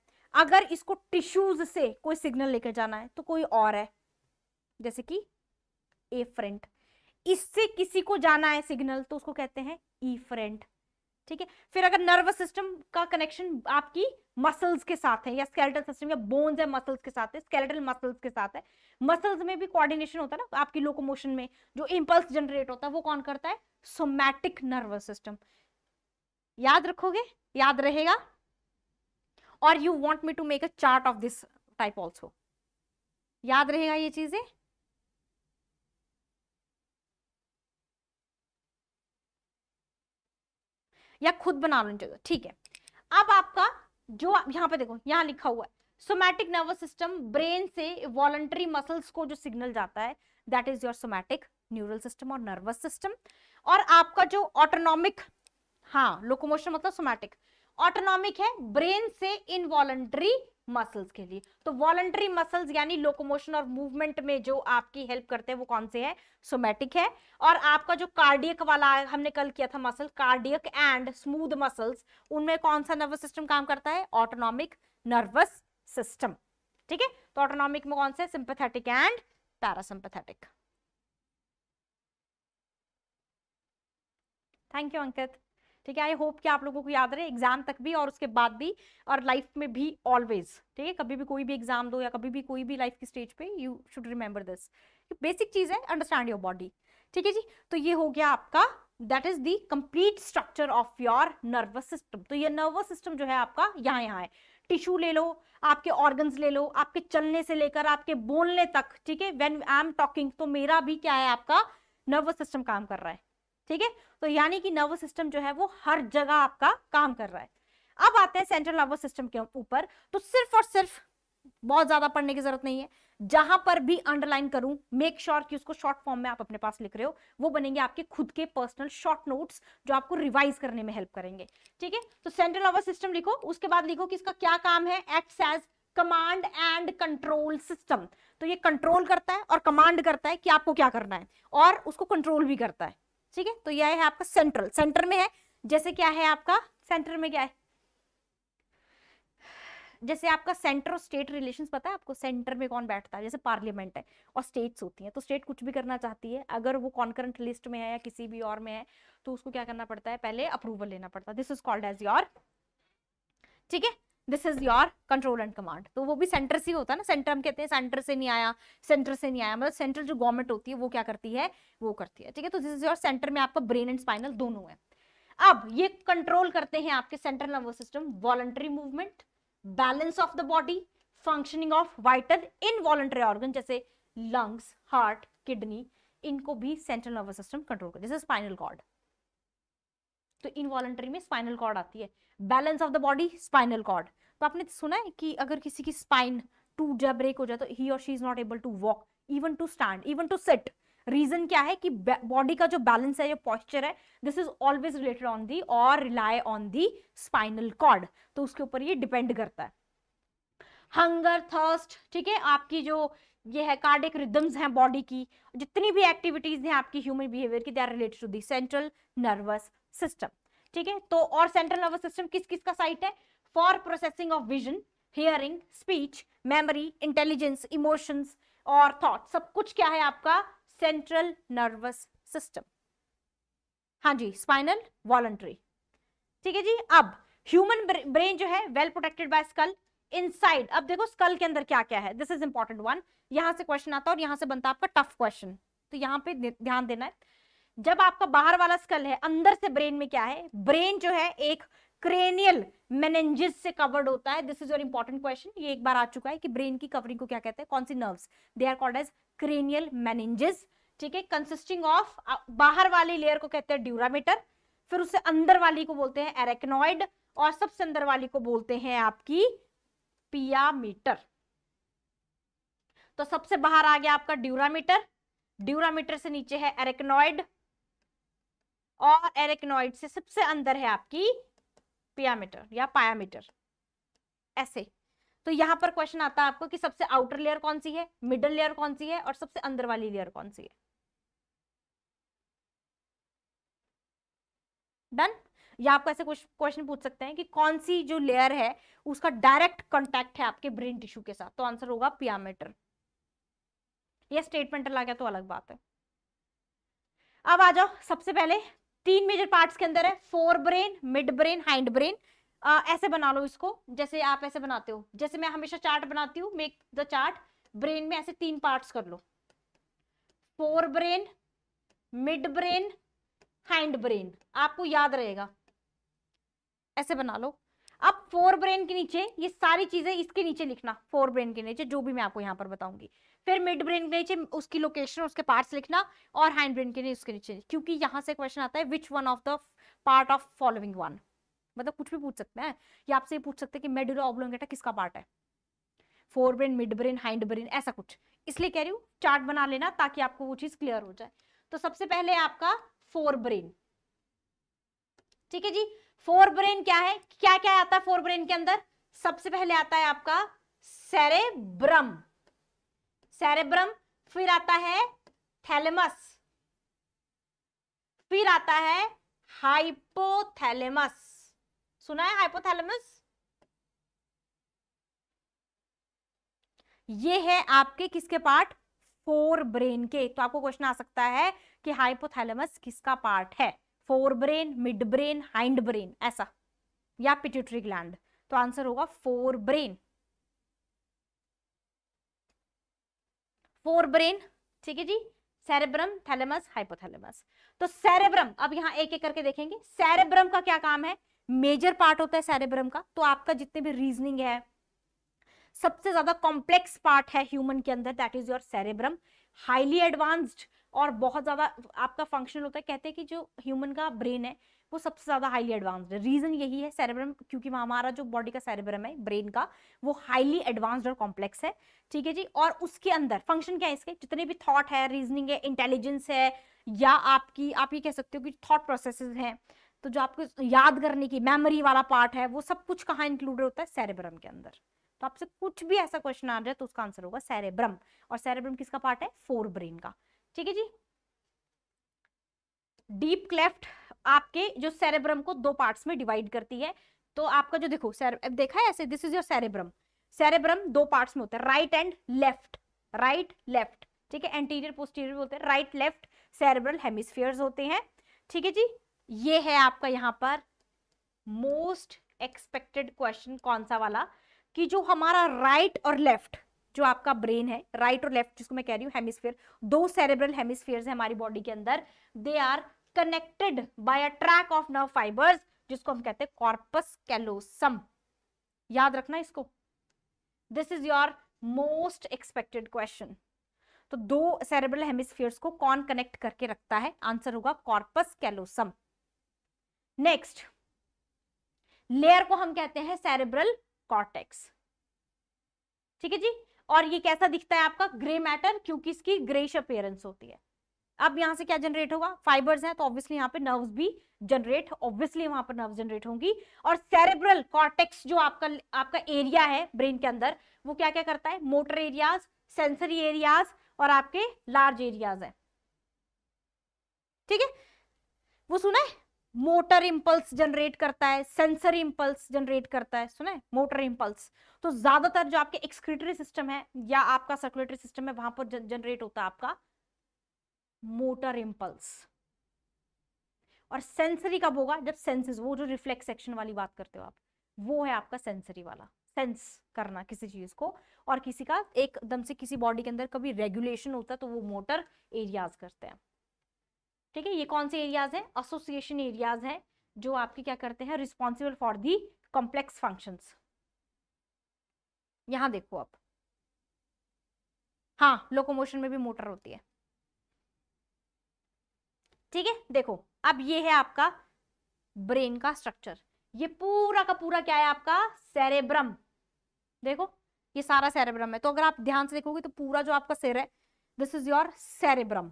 अगर इसको टिश्यूज से कोई सिग्नल लेकर जाना है तो कोई और है जैसे कि ए फ्रंट इससे किसी को जाना है सिग्नल तो उसको कहते हैं ई e फ्रंट ठीक है फिर अगर नर्वस सिस्टम का कनेक्शन आपकी मसल्स के साथ है या स्केलेटल सिस्टम या बोन्स है मसल्स के साथ है स्केलेटल मसल्स के साथ है मसल्स में भी कोऑर्डिनेशन होता है ना आपकी लोकोमोशन में जो इम्पल्स जनरेट होता है वो कौन करता है सोमैटिक नर्वस सिस्टम याद रखोगे याद रहेगा और you want me to make a chart of this type also याद रहेगा ये चीजें या खुद बना लो चाहिए ठीक है अब आपका जो यहाँ पे देखो यहाँ लिखा हुआ है सोमैटिक नर्वस सिस्टम ब्रेन से वॉलंटरी मसल्स को जो सिग्नल जाता है that is your somatic neural system और नर्वस सिस्टम और आपका जो ऑटोनॉमिक हाँ लोकोमोशन मतलब सोमैटिक ऑटोनॉमिक है ब्रेन से इनवॉलंटरी मसल्स के लिए तो वॉलंटरी मसल्स यानी लोकोमोशन और मूवमेंट में जो आपकी हेल्प करते हैं वो कौन से है सोमेटिक है और आपका जो कार्डियक वाला हमने कल किया था muscle cardiac and smooth muscles उनमें कौन सा नर्वस सिस्टम काम करता है ऑटोनॉमिक नर्वस सिस्टम ठीक है तो ऑटोनॉमिक में कौन से sympathetic and parasympathetic thank you Ankit ठीक है आई होप कि आप लोगों को याद रहे एग्जाम तक भी और उसके बाद भी और लाइफ में भी ऑलवेज ठीक है कभी भी कोई भी एग्जाम दो या कभी भी कोई भी लाइफ की स्टेज पे you should remember this basic चीज है अंडरस्टैंड योर बॉडी ठीक है जी तो ये हो गया आपका that is the complete structure of your nervous system तो ये नर्वस सिस्टम जो है आपका यहाँ यहाँ है टिश्यू ले लो आपके ऑर्गन्स ले लो आपके चलने से लेकर आपके बोलने तक ठीक है वेन आई एम टॉकिंग तो मेरा भी क्या है आपका नर्वस सिस्टम काम कर रहा है ठीक है तो यानी कि नर्वस सिस्टम जो है वो हर जगह आपका काम कर रहा है अब आते हैं सेंट्रल नर्वस सिस्टम के ऊपर तो सिर्फ और सिर्फ बहुत ज्यादा पढ़ने की जरूरत नहीं है जहां पर भी अंडरलाइन करूं मेक श्योर sure कि उसको शॉर्ट फॉर्म में आप अपने पास लिख रहे हो वो बनेंगे आपके खुद के पर्सनल शॉर्ट नोट्स जो आपको रिवाइज करने में हेल्प करेंगे ठीक है तो सेंट्रल नर्वस सिस्टम लिखो उसके बाद लिखो कि इसका क्या काम है act as command and control system तो ये कंट्रोल करता है और कमांड करता है कि आपको क्या करना है और उसको कंट्रोल भी करता है ठीक है तो यह है आपका सेंट्रल सेंटर में है जैसे क्या है आपका सेंटर में क्या है जैसे आपका सेंटर और स्टेट रिलेशन पता है आपको सेंटर में कौन बैठता है जैसे पार्लियामेंट है और स्टेट्स होती हैं तो स्टेट कुछ भी करना चाहती है अगर वो कॉन्करेंट लिस्ट में है या किसी भी और में है तो उसको क्या करना पड़ता है पहले अप्रूवल लेना पड़ता है this is called as your ठीक है this is your control and command तो वो भी सेंटर से होता है ना सेंटर हम कहते हैं सेंटर से नहीं आया सेंटर से नहीं आया मतलब सेंट्रल जो गवर्नमेंट होती है वो क्या करती है वो करती है ठीक है तो दिस इज योर सेंटर में आपका ब्रेन एंड स्पाइनल दोनों है अब ये कंट्रोल करते हैं आपके central nervous system voluntary movement balance of the body functioning of vital involuntary organ जैसे लंग्स हार्ट किडनी इनको भी सेंट्रल नर्वस सिस्टम कंट्रोल कर जैसे स्पाइनल कॉर्ड तो इनवॉलेंट्री में स्पाइनल कॉर्ड आती है balance of the body spinal cord तो आपने तो सुना है कि अगर किसी की स्पाइन टूट जा ब्रेक हो जाए तो ही और she is not able to walk even to stand even to sit reason क्या है कि बॉडी का जो बैलेंस है जो पॉस्चर है this is always related on the और rely on the spinal cord तो उसके ऊपर ये डिपेंड करता है हंगर थर्स्ट ठीक है आपकी जो ये है कार्डिक रिदम्स हैं बॉडी की जितनी भी एक्टिविटीज हैं आपकी ह्यूमन बिहेवियर की they are related to the central nervous system ठीक है तो और सेंट्रल नर्वस सिस्टम किस किस का साइट है for processing of vision hearing speech memory intelligence emotions और थॉट सब कुछ क्या है आपका सेंट्रल नर्वस सिस्टम हाँ जी स्पाइनल वॉलंट्री ठीक है जी अब ह्यूमन ब्रेन जो है well protected by skull inside अब देखो स्कल के अंदर क्या क्या है दिस इज इंपॉर्टेंट वन यहां से क्वेश्चन आता है और यहां से बनता है आपका टफ क्वेश्चन तो यहां पे ध्यान देना है जब आपका बाहर वाला स्कल है अंदर से ब्रेन में क्या है ब्रेन जो है एक क्रेनियल मेनेंजिस से कवर्ड होता है this is your important question ये एक बार आ चुका है कि ब्रेन की कवरिंग को क्या कहते हैं कौन सी nerves they are called as cranial meninges ठीक है कंसिस्टिंग ऑफ बाहर वाली लेयर को कहते हैं ड्यूरामीटर फिर उससे अंदर वाली को बोलते हैं एरेक्नॉइड और सबसे अंदर वाली को बोलते हैं आपकी पियामीटर तो सबसे बाहर आ गया आपका ड्यूरामीटर ड्यूरामीटर से नीचे है एरेक्नॉइड और एरेक्नॉइड से सबसे अंदर है आपकी पियामीटर या पायामीटर ऐसे तो यहाँ पर क्वेश्चन आता है आपको कि सबसे आउटर लेयर कौन सी है मिडल लेयर कौन सी है और सबसे अंदर वाली लेयर कौन सी है डन या आपको ऐसे कुछ क्वेश्चन पूछ सकते हैं कि कौन सी जो लेयर है उसका डायरेक्ट कॉन्टेक्ट है आपके ब्रेन टिश्यू के साथ तो आंसर होगा पियामीटर यह स्टेटमेंट ला गया तो अलग बात है अब आ जाओ सबसे पहले तीन मेजर पार्ट्स के अंदर है forebrain midbrain hindbrain ऐसे बना लो इसको जैसे आप ऐसे बनाते हो जैसे मैं हमेशा चार्ट बनाती हूँ मेक द चार्ट ब्रेन में ऐसे तीन पार्ट्स कर लो forebrain midbrain hindbrain आपको याद रहेगा ऐसे बना लो अब फोर ब्रेन के नीचे ये सारी चीजें इसके नीचे लिखना फोर ब्रेन के नीचे जो भी मैं आपको यहाँ पर बताऊंगी फिर मिड ब्रेन के नीचे उसकी लोकेशन उसके पार्ट्स लिखना और हैंड ब्रेन के नीचे उसके नीचे क्योंकि यहाँ से क्वेश्चन आता है which one of the part of following one मतलब कुछ भी पूछ सकते हैं या आपसे पूछ सकते हैं कि मेडुला ऑब्लोंगेटा किसका पार्ट है forebrain midbrain hindbrain ऐसा कुछ इसलिए कह रही हूँ चार्ट बना लेना ताकि आपको वो चीज क्लियर हो जाए तो सबसे पहले आपका फोर ब्रेन ठीक है जी फोर ब्रेन क्या है क्या क्या आता है फोर ब्रेन के अंदर सबसे पहले आता है आपका सेरेब्रम सेरेब्रम फिर आता है थैलेमस फिर आता है हाइपोथैलेमस सुना है हाइपोथैलेमस ये है आपके किसके पार्ट फोर ब्रेन के तो आपको क्वेश्चन आ सकता है कि हाइपोथैलेमस किसका पार्ट है forebrain midbrain hindbrain ऐसा या पिट्यूटरी ग्लैंड तो आंसर होगा फोर ब्रेन फोर ब्रेन ठीक है जी सेरेब्रम थैलेमस हाइपोथैलेमस तो सेरेब्रम अब यहाँ एक एक करके देखेंगे सेरेब्रम का क्या काम है मेजर पार्ट होता है सेरेब्रम का तो आपका जितने भी रीजनिंग है सबसे ज्यादा कॉम्प्लेक्स पार्ट है ह्यूमन के अंदर that is your cerebrum highly advanced और बहुत ज्यादा आपका फंक्शन होता है कहते हैं कि जो ह्यूमन का ब्रेन है वो सबसे ज़्यादा हाईली एडवांस्ड है रीज़न यही है सेरेब्रम क्योंकि हमारा जो बॉडी का सेरेब्रम है ब्रेन का वो हाईली एडवांस्ड और कॉम्प्लेक्स है ठीक है जी और उसके अंदर फंक्शन क्या है इसके जितने भी थॉट है रीजनिंग है इंटेलिजेंस है या आपकी आप ये कह सकते हो कि थॉट प्रोसेसेस हैं तो जो आपको याद करने की मेमोरी वाला पार्ट है वो सब कुछ कहाँ इंक्लूडेड होता है सेरेब्रम के अंदर तो आपसे कुछ भी ऐसा क्वेश्चन आ जाए तो उसका आंसर होगा सेरेब्रम और सेरेब्रम किसका पार्ट है फोर ब्रेन का ठीक है जी डीप क्लेफ्ट आपके जो सेरेब्रम को दो पार्ट्स में डिवाइड करती है तो आपका जो देखो देखा है ऐसे this is your cerebrum cerebrum दो पार्ट्स में होता है right and left right left ठीक है एंटीरियर पोस्टीरियर होते हैं राइट लेफ्ट सेरेब्रल हेमिस्फीयर्स होते हैं ठीक है जी ये है आपका यहाँ पर मोस्ट एक्सपेक्टेड क्वेश्चन कौन सा वाला कि जो हमारा राइट right और लेफ्ट जो आपका ब्रेन है राइट right और लेफ्ट जिसको मैं कह रही हूँ हेमिस्फीयर दो सेरेब्रल हेमिस्फीयर्स है हमारी बॉडी के अंदर they are connected by a track of nerve fibres जिसको हम कहते हैं कॉर्पस कैलोसम याद रखना इसको this is your most expected question तो दो सेरेब्रल हेमिस्फीयर्स को कौन कनेक्ट करके रखता है आंसर होगा कॉर्पस कैलोसम नेक्स्ट लेयर को हम कहते हैं सेरेब्रल कॉर्टेक्स ठीक है जी और ये कैसा दिखता है आपका ग्रे मैटर क्योंकि इसकी ग्रेश अपेयरेंस होती है अब यहाँ से क्या जनरेट होगा फाइबर्स हैं तो ऑब्वियसली यहाँ पे नर्व्स भी जनरेट ऑब्वियसली वहां पर नर्व जनरेट होंगी और सेरेब्रल कॉर्टेक्स जो आपका आपका एरिया है ब्रेन के अंदर वो क्या क्या करता है मोटर एरियाज सेंसरी एरियाज और आपके लार्ज एरियाज है ठीक है वो सुना है मोटर इंपल्स जनरेट करता है सेंसरी इंपल्स जनरेट करता है सुना है मोटर इंपल्स तो ज्यादातर जो आपके एक्सक्रिटरी सिस्टम है या आपका सर्कुलेटरी सिस्टम है वहां पर जनरेट होता है आपका मोटर इम्पल्स और सेंसरी कब होगा जब सेंसेस वो जो रिफ्लेक्स सेक्शन वाली बात करते हो आप वो है आपका सेंसरी वाला सेंस करना किसी चीज को और किसी का एकदम से किसी बॉडी के अंदर कभी रेगुलेशन होता है तो वो मोटर एरियाज करते हैं ठीक है ये कौन से एरियाज हैं एसोसिएशन एरियाज हैं जो आपके क्या करते हैं responsible for the complex function यहां देखो आप हाँ लोकोमोशन में भी मोटर होती है ठीक है देखो अब ये है आपका ब्रेन का स्ट्रक्चर ये पूरा का पूरा क्या है आपका सेरेब्रम देखो ये सारा सेरेब्रम है तो अगर आप ध्यान से देखोगे तो पूरा जो आपका सिर है this is your cerebrum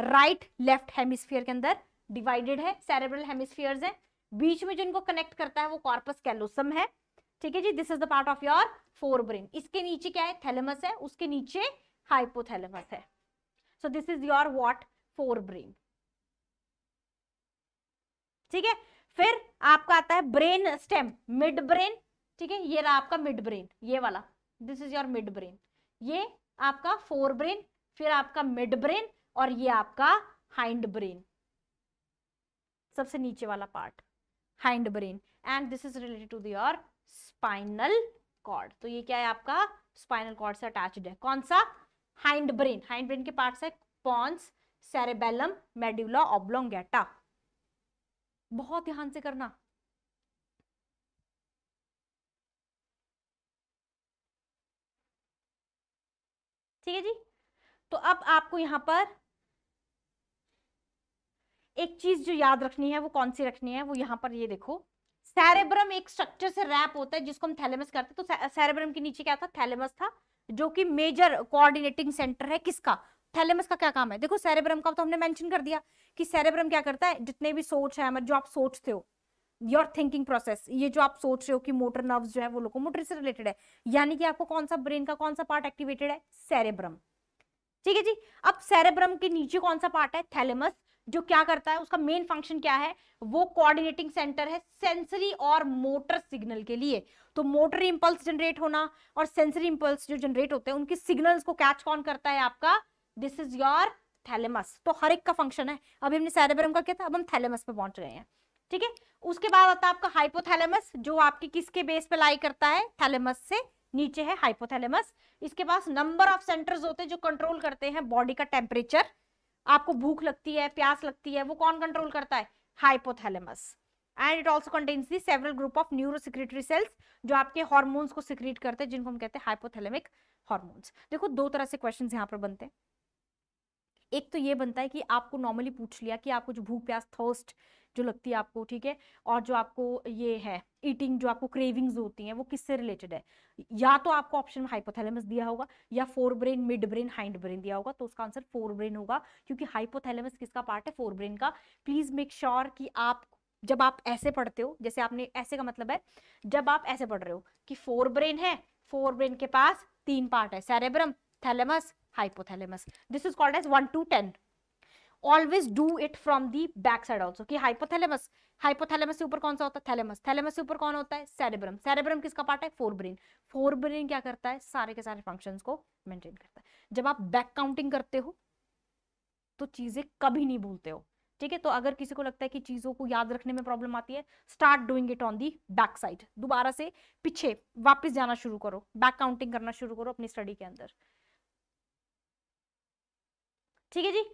right left hemisphere के अंदर डिवाइडेड है सेरेब्रल हेमिस्फीयर्स हैं बीच में जो इनको कनेक्ट करता है वो कॉर्पस कैलोसम है ठीक है जी this is the part of your forebrain इसके नीचे क्या है थैलेमस है उसके नीचे हाइपोथैलेमस है so this is your what forebrain ठीक है फिर आपका आता है ब्रेन स्टेम मिड ब्रेन ठीक है ये रहा आपका मिड ब्रेन ये वाला this is your midbrain ये आपका फोर ब्रेन फिर आपका मिड ब्रेन और ये आपका हाइंड ब्रेन सबसे नीचे वाला part hindbrain and this is related to the spinal cord तो ये क्या है आपका स्पाइनल कॉर्ड से अटैच्ड है कौन सा हाइंड ब्रेन हाइंड ब्रेन के पार्ट्स है पॉन्स सेरेबेलम मेड्यूला ऑब्लोंगेटा बहुत ध्यान से करना ठीक है जी तो अब आपको यहां पर एक चीज जो याद रखनी है वो कौन सी रखनी है वो यहां पर ये देखो सेरेब्रम एक स्ट्रक्चर से रैप होता है जिसको हम थैलेमस करते हैं तो सेरेब्रम के नीचे क्या था थैलेमस था जो कि मेजर कोऑर्डिनेटिंग सेंटर है किसका थैलेमस का क्या काम है देखो सेरेब्रम का तो हमने मेंशन कर दिया कि सेरेब्रम क्या करता है जितने भी सोच है मतलब जो आप सोचते हो योर थिंकिंग प्रोसेस ये जो आप सोच रहे हो कि मोटर नर्व्स जो है वो लोकोमोटर से रिलेटेड है यानी कि आपको कौन सा ब्रेन का कौन सा पार्ट एक्टिवेटेड है सेरेब्रम ठीक है जी अब सेरेब्रम के नीचे कौन सा पार्ट है थैलेमस जो क्या करता है उसका मेन फंक्शन क्या है वो कोऑर्डिनेटिंग सेंटर है सेंसरी और मोटर सिग्नल के लिए तो मोटर इंपल्स जनरेट होना और सेंसरी इंपल्स जो जनरेट होते हैं उनके सिग्नल्स को कैच कौन करता है आपका दिस इज योर थैलेमस तो हर एक का फंक्शन है अभी हमने सैरेब्रम का किया था अब हम थैलेमस पे पहुंच गए हैं ठीक है उसके बाद आता है आपका हाइपोथैलेमस जो आपके किसके बेस पे लाई करता है थैलेमस से नीचे है हाइपोथैलेमस इसके पास नंबर ऑफ सेंटर्स होते हैं जो कंट्रोल करते हैं बॉडी का टेम्परेचर आपको भूख लगती है प्यास लगती है वो कौन कंट्रोल करता है hypothalamus and it also contains the several group of neurosecretory cells जो आपके हॉर्मोन्स को सिक्रीट करते हैं जिनको हम कहते हैं हाइपोथैलेमिक हॉर्मोन्स देखो दो तरह से क्वेश्चन यहाँ पर बनते हैं एक तो ये बनता है कि आपको नॉर्मली पूछ लिया कि आपको जो भूख प्यास थर्स्ट जो लगती है आपको ठीक है और जो आपको ये है ईटिंग जो आपको क्रेविंग्स होती हैं वो किससे रिलेटेड है या तो आपको ऑप्शन में हाइपोथैलेमस दिया होगा या forebrain midbrain hindbrain दिया होगा तो उसका आंसर फोर ब्रेन होगा क्योंकि हाइपोथैलेमस किसका पार्ट है फोर ब्रेन का प्लीज मेक श्योर कि आप जब आप ऐसे पढ़ते हो जैसे आपने ऐसे का मतलब है जब आप ऐसे पढ़ रहे हो कि फोर ब्रेन है फोर ब्रेन के पास तीन पार्ट है cerebrum thalamus hypothalamus this is called as 1 to 10 always do it from the back side also कि hypothalamus hypothalamus से ऊपर कौन सा होता है thalamus thalamus से ऊपर कौन होता है cerebrum cerebrum किसका पार्ट है forebrain forebrain क्या करता है सारे के सारे फंक्शंस को मेंटेन करता है जब आप बैक काउंटिंग करते हो तो चीजें कभी नहीं भूलते हो ठीक है तो अगर किसी को लगता है कि चीज़ों को याद रखने में प्रॉब्लम आती है start doing it on the back side दोबारा से पीछे वापस जाना शुरू करो बैक काउंटिंग करना शुरू करो अपनी स्टडी के अंदर ठीक है जी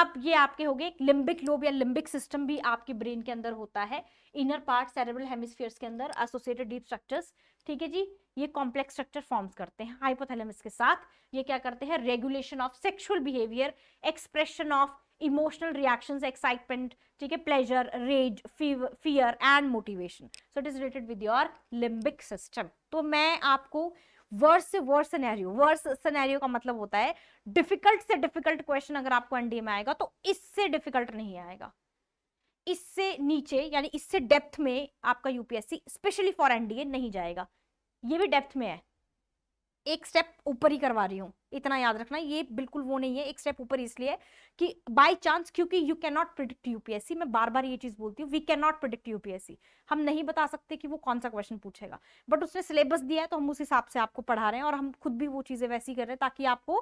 अब ये आपके हो गए लिम्बिक लोब या लिम्बिक सिस्टम भी आपके ब्रेन के अंदर होता है इनर पार्ट सेरेब्रल हेमिस्फीयर्स के अंदर एसोसिएटेड डीप स्ट्रक्चर्स ठीक है जी ये कॉम्प्लेक्स स्ट्रक्चर फॉर्म्स करते हैं हाइपोथैलेमस के साथ ये क्या करते हैं regulation of sexual behaviour expression of emotional reaction excitement ठीक है pleasure rage fear and motivation so it is related with your limbic system तो मैं आपको वर्स से वर्स सिनेरियो वर्स सिनेरियो का मतलब होता है डिफिकल्ट से डिफिकल्ट क्वेश्चन अगर आपको एनडीए में आएगा तो इससे डिफिकल्ट नहीं आएगा इससे नीचे यानी इससे डेप्थ में आपका यूपीएससी स्पेशली फॉर एनडीए नहीं जाएगा ये भी डेप्थ में है एक स्टेप ऊपर ही करवा रही हूँ इतना याद रखना ये बिल्कुल वो नहीं है एक स्टेप ऊपर इसलिए कि बाय चांस क्योंकि you can not predict UPSC मैं बार बार ये चीज बोलती हूँ we can not predict UPSC हम नहीं बता सकते कि वो कौन सा क्वेश्चन पूछेगा बट उसने सिलेबस दिया है तो हम उस हिसाब से आपको पढ़ा रहे हैं और हम खुद भी वो चीजें वैसी कर रहे हैं ताकि आपको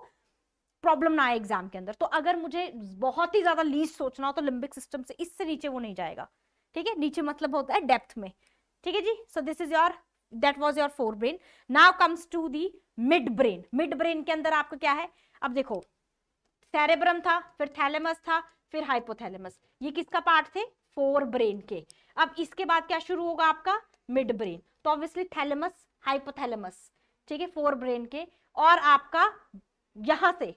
प्रॉब्लम ना आए एग्जाम के अंदर तो अगर मुझे बहुत ही ज्यादा लीज सोचना हो तो लिम्बिक सिस्टम से इससे नीचे वो नहीं जाएगा ठीक है नीचे मतलब होता है डेप्थ में ठीक है जी so this is your that was your forebrain now comes to the midbrain midbrain के अंदर आपको क्या है अब देखो सेरेब्रम था फिर थैलेमस था फिर हाइपोथैलेमस ये किसका पार्ट थे फोर ब्रेन के अब इसके बाद क्या शुरू होगा आपका मिड ब्रेन तो ऑब्वियसली थैलेमस हाइपोथैलेमस ठीक है फोर ब्रेन के और आपका यहां से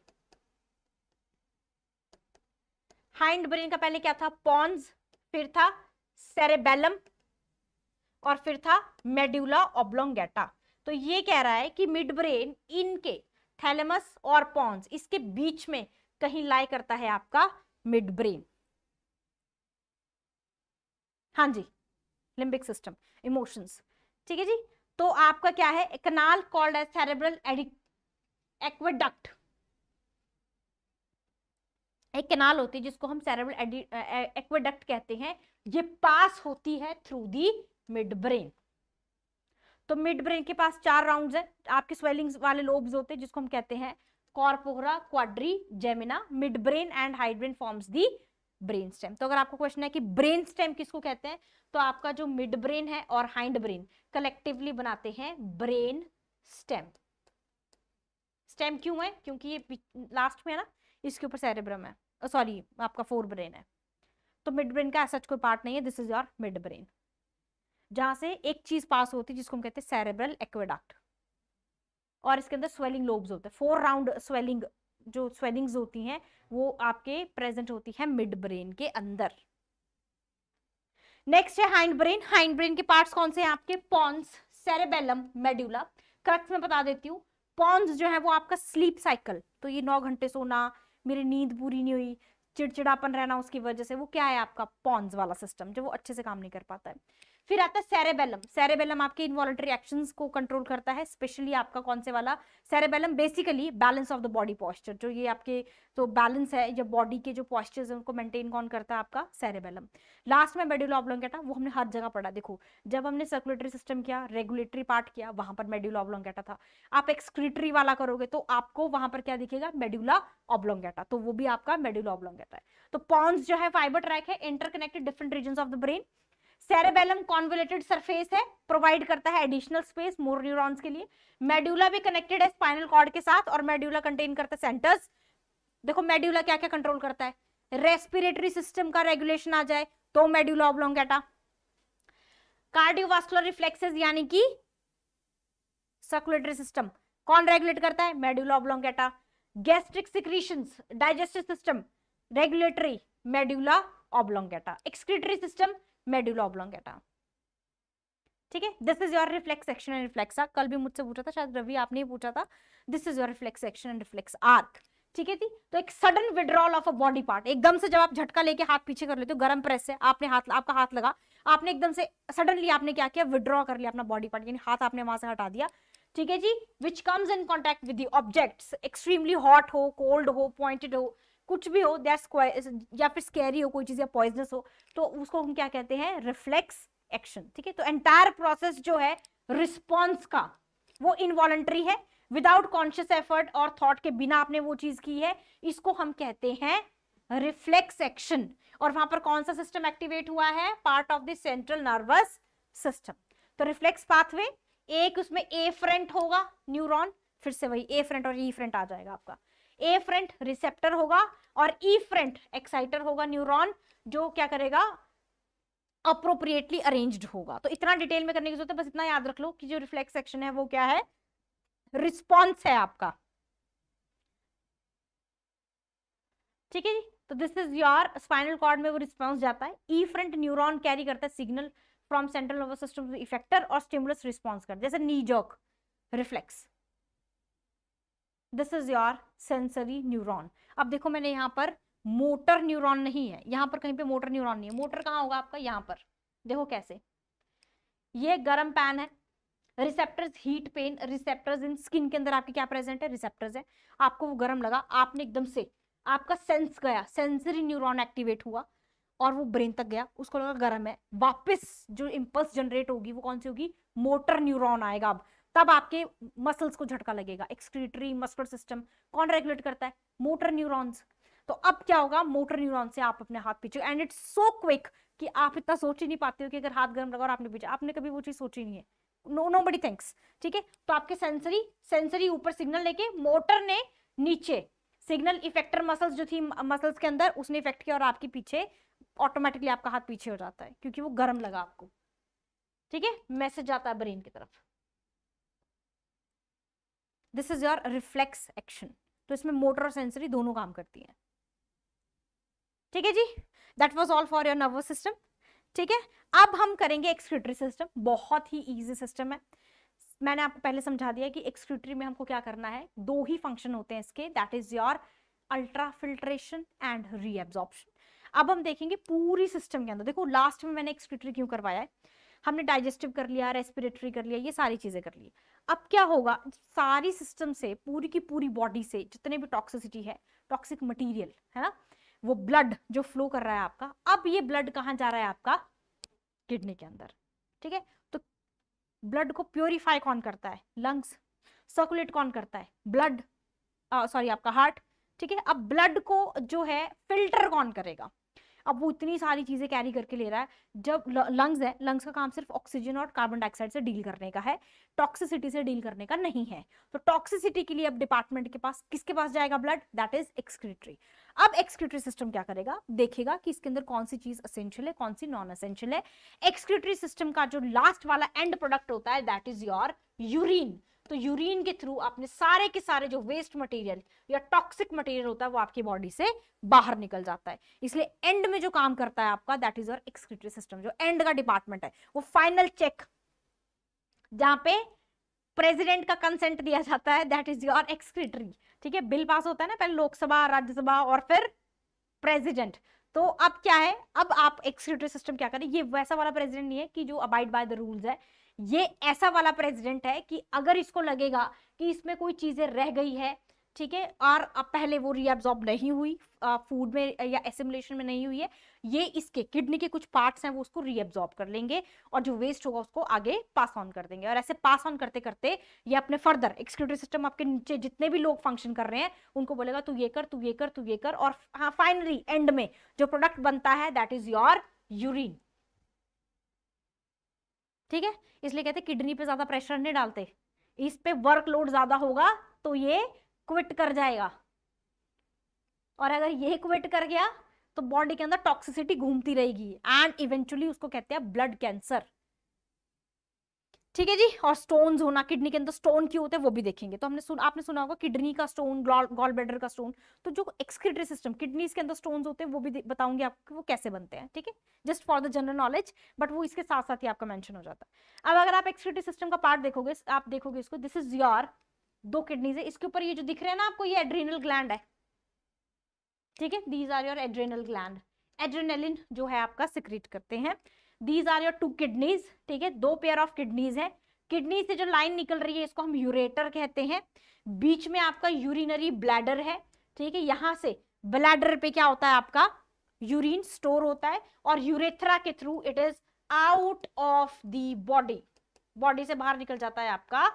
हाइंड ब्रेन का पहले क्या था पॉन्स फिर था सेरेबेलम और फिर था मेड्यूला ऑब्लोंगेटा तो ये कह रहा है कि मिड ब्रेन इनके थैलेमस और पॉन्स इसके बीच में कहीं लाई करता है आपका मिड ब्रेन हाँ जी लिम्बिक सिस्टम इमोशंस ठीक है जी तो आपका क्या है canal called as cerebral aqueduct एक कनाल होती है जिसको हम सेरेब्रल एक्वेडक्ट कहते हैं ये पास होती है थ्रू दी मिड ब्रेन तो मिड ब्रेन के पास चार राउंड्स हैं आपके स्वेलिंग्स वाले लोब्स होते हैं जिसको हम कहते हैं corpora quadrigemina midbrain and hindbrain forms the brain stem तो अगर आपको क्वेश्चन है कि ब्रेन स्टेम किसको कहते हैं तो आपका जो मिड ब्रेन है और हाइंड ब्रेन कलेक्टिवली बनाते हैं ब्रेन स्टेम स्टेम क्यों है क्योंकि ये लास्ट में है ना इसके ऊपर सेरेब्रम है सॉरी आपका फोर ब्रेन है तो मिड ब्रेन का ऐसा कोई पार्ट नहीं है this is your midbrain जहां से एक चीज पास होती है जिसको हम कहते हैं सेरेब्रल एक्वेडक्ट और इसके अंदर स्वेलिंग लोब्स होते हैं फोर राउंड स्वेलिंग जो स्वेलिंग्स होती हैं वो आपके प्रेजेंट होती है मिड ब्रेन के अंदर नेक्स्ट है हाइंड ब्रेन हाइंड ब्रेन के पार्ट्स कौन से हैं आपके पॉन्स सेरेबेलम मेड्यूला क्रक्स में बता देती हूँ पॉन्स जो है वो आपका स्लीप साइकिल तो ये नौ घंटे सोना मेरी नींद पूरी नहीं हुई चिड़चिड़ापन रहना उसकी वजह से वो क्या है आपका पॉन्स वाला सिस्टम जो वो अच्छे से काम नहीं कर पाता है फिर आता है सेरेबेलम सेरेबेलम आपके इनवॉल्ट्री एक्शन को कंट्रोल करता है स्पेशली आपका कौन से वाला cerebellum basically balance of the body posture जो ये आपके तो बैलेंस है या बॉडी के जो पॉस्चर्स है उनको मेंटेन कौन करता है आपका सेरेबेलम लास्ट में मेड्यूला ऑब्लोंगेटा वो हमने हर जगह पढ़ा देखो जब हमने सर्कुलेटरी सिस्टम किया रेगुलेटरी पार्ट किया वहां पर मेड्यूला ऑब्लोंगेटा था आप एक्सक्रीटरी वाला करोगे तो आपको वहां पर क्या दिखेगा मेड्यूला ऑब्लोंगेटा तो वो भी आपका मेड्यूला ऑब्लोंगेटा है तो पॉन्स जो है फाइबर ट्रैक है interconnected different region of the brain cerebellum convoluted surface है प्रोवाइड करता है एडिशनल स्पेस मोर न्यूरॉन्स के लिए मेड्यूला भी कनेक्टेड है स्पाइनल कॉर्ड के साथ और मेड्यूला कंटेन करता है सेंटर्स देखो मेड्यूला क्या क्या कंट्रोल करता है रेस्पिरेटरी सिस्टम का रेगुलेशन आ जाए तो मेड्यूला ऑब्लोंगेटा कार्डियोवास्कुलर रिफ्लेक्सेस यानी कि सर्कुलेटरी सिस्टम कौन रेगुलेट करता है medulla oblongata gastric secretions digestive system regulatory medulla oblongata excretory system medulla oblongata ठीक है this is your reflex section and reflex arc कल भी मुझसे पूछा था शायद रवि आपने ही पूछा था this is your reflex section and reflex arc ठीक है जी तो एक sudden withdrawal of a body part एकदम से जब आप झटका लेके हाथ पीछे कर लेते हो गर्म प्रेस से आपने हाथ आपका हाथ लगा आपने एकदम से सडनली आपने क्या किया विड्रॉ कर लिया अपना बॉडी पार्ट यानी हाथ आपने वहां से हटा दिया ठीक है जी which comes in contact with the objects extremely hot हो कोल्ड हो पॉइंटेड हो कुछ भी हो दैट्स या फिर स्कैरी हो कोई चीज़ या पॉइजनस हो तो उसको हम क्या कहते हैं रिफ्लेक्स एक्शन ठीक है तो एंटायर प्रोसेस जो है रिस्पॉन्स का वो इनवॉलेंट्री है विदाउट कॉन्शियस एफर्ट और थॉट के बिना आपने वो चीज की है इसको हम कहते हैं रिफ्लेक्स एक्शन और वहां पर कौन सा सिस्टम एक्टिवेट हुआ है part of the central nervous system तो रिफ्लेक्स पाथवे एक उसमें ए फ्रंट होगा न्यूरॉन फिर से वही ए फ्रंट और ई e फ्रंट आ जाएगा आपका ए फ्रंट रिसेप्टर होगा और ई फ्रंट एक्साइटर होगा न्यूरॉन जो क्या करेगा अप्रोप्रिएटली अरेंज्ड होगा तो इतना डिटेल में करने की जरूरत है बस इतना याद रख लो कि जो रिफ्लेक्स सेक्शन है वो क्या है रिस्पॉन्स है आपका ठीक है जी तो this is your spinal cord में वो रिस्पॉन्स जाता है ई फ्रंट न्यूरॉन कैरी करता है signal from central nervous system effector और स्टिमुलस रिस्पॉन्स कर जैसे knee jerk reflex this is your sensory neuron अब देखो मैंने यहाँ पर मोटर न्यूरोन नहीं है यहाँ पर कहीं पे मोटर न्यूरोन नहीं है मोटर कहाँ होगा आपका यहाँ पर देखो कैसे ये गर्म पैन है receptors heat pain receptors in skin के अंदर आपके क्या प्रेजेंट है रिसेप्टर्स है आपको वो गर्म लगा आपने एकदम से आपका सेंस गया सेंसरी न्यूरॉन एक्टिवेट हुआ और वो ब्रेन तक गया उसको लगा गर्म है वापस जो इम्पल्स जनरेट होगी वो कौन सी होगी मोटर न्यूरॉन आएगा अब तब आपके मसल्स को झटका लगेगा एक्सक्रीटरी मस्कुलर सिस्टम कौन रेगुलेट करता है मोटर न्यूरॉन्स तो अब क्या होगा मोटर न्यूरॉन से आप अपने हाथ पीछे एंड इट्स सो क्विक कि आप इतना सोच ही नहीं पाते हो कि अगर हाथ गर्म लगा और आपने पीछे आपने कभी वो चीज सोची नहीं है नो नो बडी थैंक्स ठीक है तो आपके सेंसरी सेंसरी ऊपर सिग्नल लेके मोटर ने नीचे सिग्नल इफेक्टर मसल्स जो थी मसल्स के अंदर उसने इफेक्ट किया और आपके पीछे ऑटोमेटिकली आपका हाथ पीछे हो जाता है क्योंकि वो गर्म लगा आपको ठीक है मैसेज आता है ब्रेन की तरफ this is your reflex action तो इसमें मोटर और सेंसरी दोनों काम करती हैं ठीक है जी that was all for your nervous system ठीक है अब हम करेंगे एक्सक्यूटरी सिस्टम बहुत ही ईजी सिस्टम है मैंने आपको पहले समझा दिया कि एक्सक्यूटरी में हमको क्या करना है दो ही फंक्शन होते हैं इसके that is your ultrafiltration and reabsorption अब हम देखेंगे पूरी सिस्टम के अंदर देखो लास्ट में मैंने एक्सक्यूटरी क्यों करवाया है हमने डाइजेस्टिव कर लिया रेस्पिरेटरी कर लिया ये सारी चीज़ें कर ली अब क्या होगा सारी सिस्टम से पूरी की पूरी बॉडी से जितने भी टॉक्सिसिटी है टॉक्सिक मटेरियल है ना वो ब्लड जो फ्लो कर रहा है आपका अब ये ब्लड कहाँ जा रहा है आपका किडनी के अंदर ठीक है तो ब्लड को प्योरीफाई कौन करता है लंग्स सर्कुलेट कौन करता है ब्लड सॉरी आपका हार्ट ठीक है अब ब्लड को जो है फिल्टर कौन करेगा अब वो इतनी सारी चीज़ें कैरी करके ले रहा है जब लंग्स है लंग्स का काम सिर्फ ऑक्सीजन और कार्बन डाइऑक्साइड से डील करने का है टॉक्सिसिटी से डील करने का नहीं है तो टॉक्सिसिटी के लिए अब डिपार्टमेंट के पास किसके पास जाएगा ब्लड दैट इज एक्सक्रिटरी अब एक्सक्रिटरी सिस्टम क्या करेगा देखेगा कि इसके अंदर कौन सी चीज असेंशियल है कौन सी नॉन असेंशियल है एक्सक्रिटरी सिस्टम का जो लास्ट वाला एंड प्रोडक्ट होता है दैट इज योर यूरिन तो यूरिन के थ्रू आपने सारे के सारे जो वेस्ट मटेरियल या टॉक्सिक मटेरियल होता है वो आपकी बॉडी से बाहर निकल जाता है इसलिए एंड में जो काम करता है आपका that is your excretory system जो एंड का डिपार्टमेंट है वो फाइनल चेक जहां पे प्रेसिडेंट का कंसेंट दिया जाता है दैट इज योर एक्सक्रिटरी ठीक है बिल पास होता है ना पहले लोकसभा राज्यसभा और फिर प्रेसिडेंट तो अब क्या है अब आप एक्सक्यूटिव सिस्टम क्या करें ये वैसा वाला प्रेसिडेंट नहीं है कि जो अबाइड बाय द रूल्स है ये ऐसा वाला प्रेसिडेंट है कि अगर इसको लगेगा कि इसमें कोई चीज़ें रह गई है ठीक है और अब पहले वो रीअब्जॉर्ब नहीं हुई फूड में या एसिमुलेशन में नहीं हुई है ये इसके किडनी के कुछ पार्ट्स हैं वो उसको रीअब्जॉर्ब कर लेंगे और जो वेस्ट होगा उसको आगे पास ऑन कर देंगे और ऐसे पास ऑन करते करते ये अपने फर्दर एक्सक्यूटिव सिस्टम आपके नीचे जितने भी लोग फंक्शन कर रहे हैं उनको बोलेगा तू ये कर तू ये कर तू ये कर और हाँ फाइनली एंड में जो प्रोडक्ट बनता है दैट इज योर यूरिन ठीक है इसलिए कहते किडनी पे ज़्यादा प्रेशर नहीं डालते इस पे वर्कलोड ज़्यादा होगा तो ये क्विट कर जाएगा और अगर ये क्विट कर गया तो बॉडी के अंदर टॉक्सिसिटी घूमती रहेगी एंड इवेंचुअली उसको कहते हैं ब्लड कैंसर ठीक है जी और स्टोन होना किडनी के अंदर स्टोन क्यों होते हैं वो भी देखेंगे तो हमने सुन आपने सुना होगा किडनी का स्टोन गॉल ब्लेडर का स्टोन तो जो एक्सक्रेटरी सिस्टम किडनी के अंदर स्टोन होते हैं वो भी बताऊंगी आपको वो कैसे बनते हैं ठीक है just for the general knowledge but वो इसके साथ साथ ही आपका मैंशन हो जाता है अब अगर आप एक्सक्रेटरी सिस्टम का पार्ट देखोगे आप देखोगे इसको दिस इज योर दो किडनीज है इसके ऊपर ये जो दिख रहे हैं ना आपको ये एड्रीनल ग्लैंड है ठीक है these are your adrenal gland adrenaline जो है आपका सिक्रीट करते हैं these are your two kidneys ठीक है दो पेयर ऑफ किडनीज है किडनी से जो लाइन निकल रही है इसको हम यूरेटर कहते हैं बीच में आपका यूरिनरी ब्लैडर है ठीक है यहाँ से ब्लैडर पे क्या होता है आपका यूरिन स्टोर होता है और यूरेथ्रा के through it is out of the body body से बाहर निकल जाता है आपका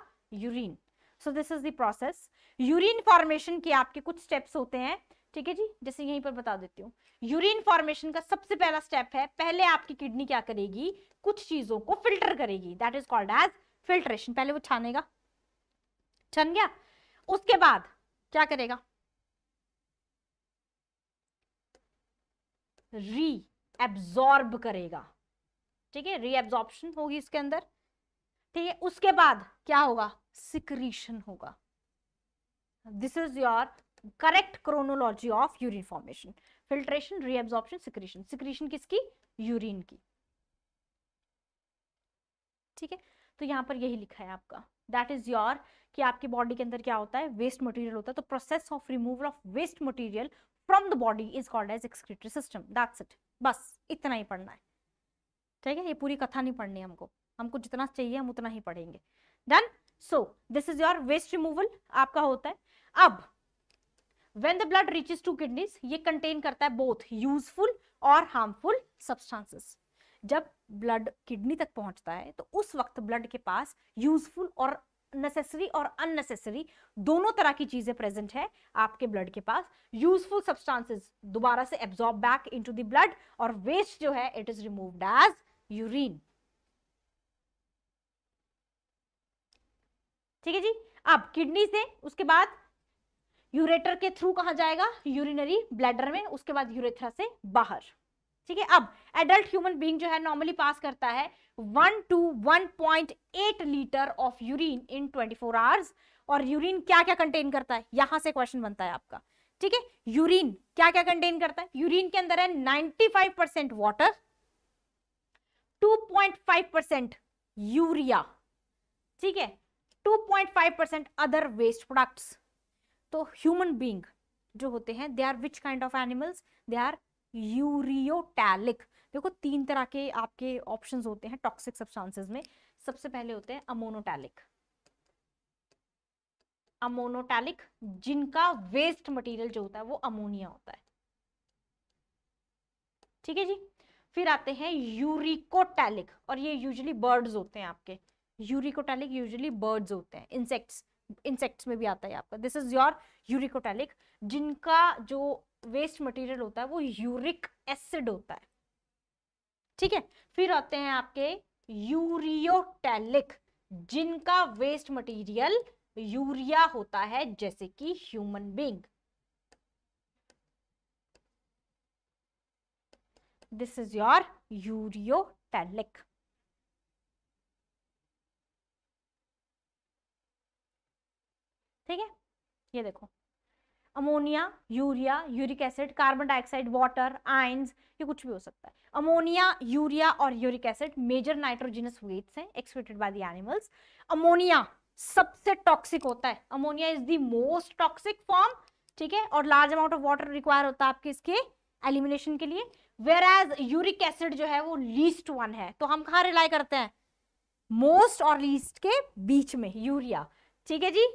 urine so this is the process urine formation के आपके कुछ स्टेप्स होते हैं ठीक है जी जैसे यहीं पर बता देती हूँ यूरिन फॉर्मेशन का सबसे पहला स्टेप है पहले आपकी किडनी क्या करेगी कुछ चीजों को फिल्टर करेगी that is called as filtration पहले वो छानेगा छन गया उसके बाद क्या करेगा री एब्सॉर्ब करेगा ठीक है री एब्सॉर्बेशन होगी इसके अंदर ठीक है उसके बाद क्या होगा सिक्रीशन होगा this is your correct chronology of urine formation filtration reabsorption secretion secretion किसकी यूरिन की ठीक है तो यहाँ पर यही लिखा है आपका दैट इज योर कि आपकी बॉडी के अंदर क्या होता है वेस्ट मटेरियल होता है तो process of removal of waste material from the body is called as excretory system that's it बस इतना ही पढ़ना है ठीक है ये पूरी कथा नहीं पढ़नी हमको हमको जितना चाहिए हम उतना ही पढ़ेंगे done so this is your waste removal आपका होता है अब when the blood reaches to kidneys ये कंटेन करता है बोथ यूजफुल और हार्मफुल सब्सटांसेस जब ब्लड किडनी तक पहुंचता है तो उस वक्त ब्लड के पास यूजफुल और नेसेसरी और अननेसेसरी दोनों तरह की चीजें प्रेजेंट है आपके ब्लड के पास यूजफुल सब्सटेंसेस दोबारा से absorb back into the blood और वेस्ट जो है it is removed as urine ठीक है जी अब किडनी से उसके बाद यूरेटर के थ्रू कहा जाएगा यूरिनरी ब्लैडर में उसके बाद यूरेथ्रा से बाहर ठीक है अब एडल्ट ह्यूमन बीइंग जो है नॉर्मली पास करता है one to one point eight litre of urine in twenty four hours और यूरिन क्या क्या कंटेन करता है यहां से क्वेश्चन बनता है आपका ठीक है यूरिन क्या क्या कंटेन करता है यूरिन के अंदर है five percent point five percent urea ठीक है five percent other waste products तो ह्यूमन बींग जो होते हैं they are which kind of animals they are ureotelic देखो तीन तरह के आपके ऑप्शन होते हैं टॉक्सिक सब्सटेंसेस में सबसे पहले होते हैं अमोनोटैलिक अमोनोटैलिक जिनका वेस्ट मटेरियल जो होता है वो अमोनिया होता है ठीक है जी फिर आते हैं यूरिकोटैलिक और ये यूजुअली बर्ड्स होते हैं आपके यूरिकोटैलिक यूजुअली बर्ड्स होते हैं इंसेक्ट्स इंसेक्ट्स में भी आता है आपका दिस इज योर यूरिकोटेलिक जिनका जो वेस्ट मटेरियल होता है वो यूरिक एसिड होता है ठीक है फिर आते हैं आपके यूरियोटेलिक जिनका वेस्ट मटेरियल यूरिया होता है जैसे कि human being this is your ureotelic ठीक है ये देखो ammonia urea uric acid carbon dioxide water ions ये कुछ भी हो सकता है अमोनिया यूरिया और uric acid major nitrogenous weights हैं excreted by the animals ammonia सबसे टॉक्सिक होता है ammonia is the most toxic form ठीक है और large amount of water require होता है आपके इसके एलिमिनेशन के लिए वेर एज यूरिक एसिड जो है वो लीस्ट वन है तो हम कहाँ रिलाई करते हैं मोस्ट और लीस्ट के बीच में यूरिया ठीक है जी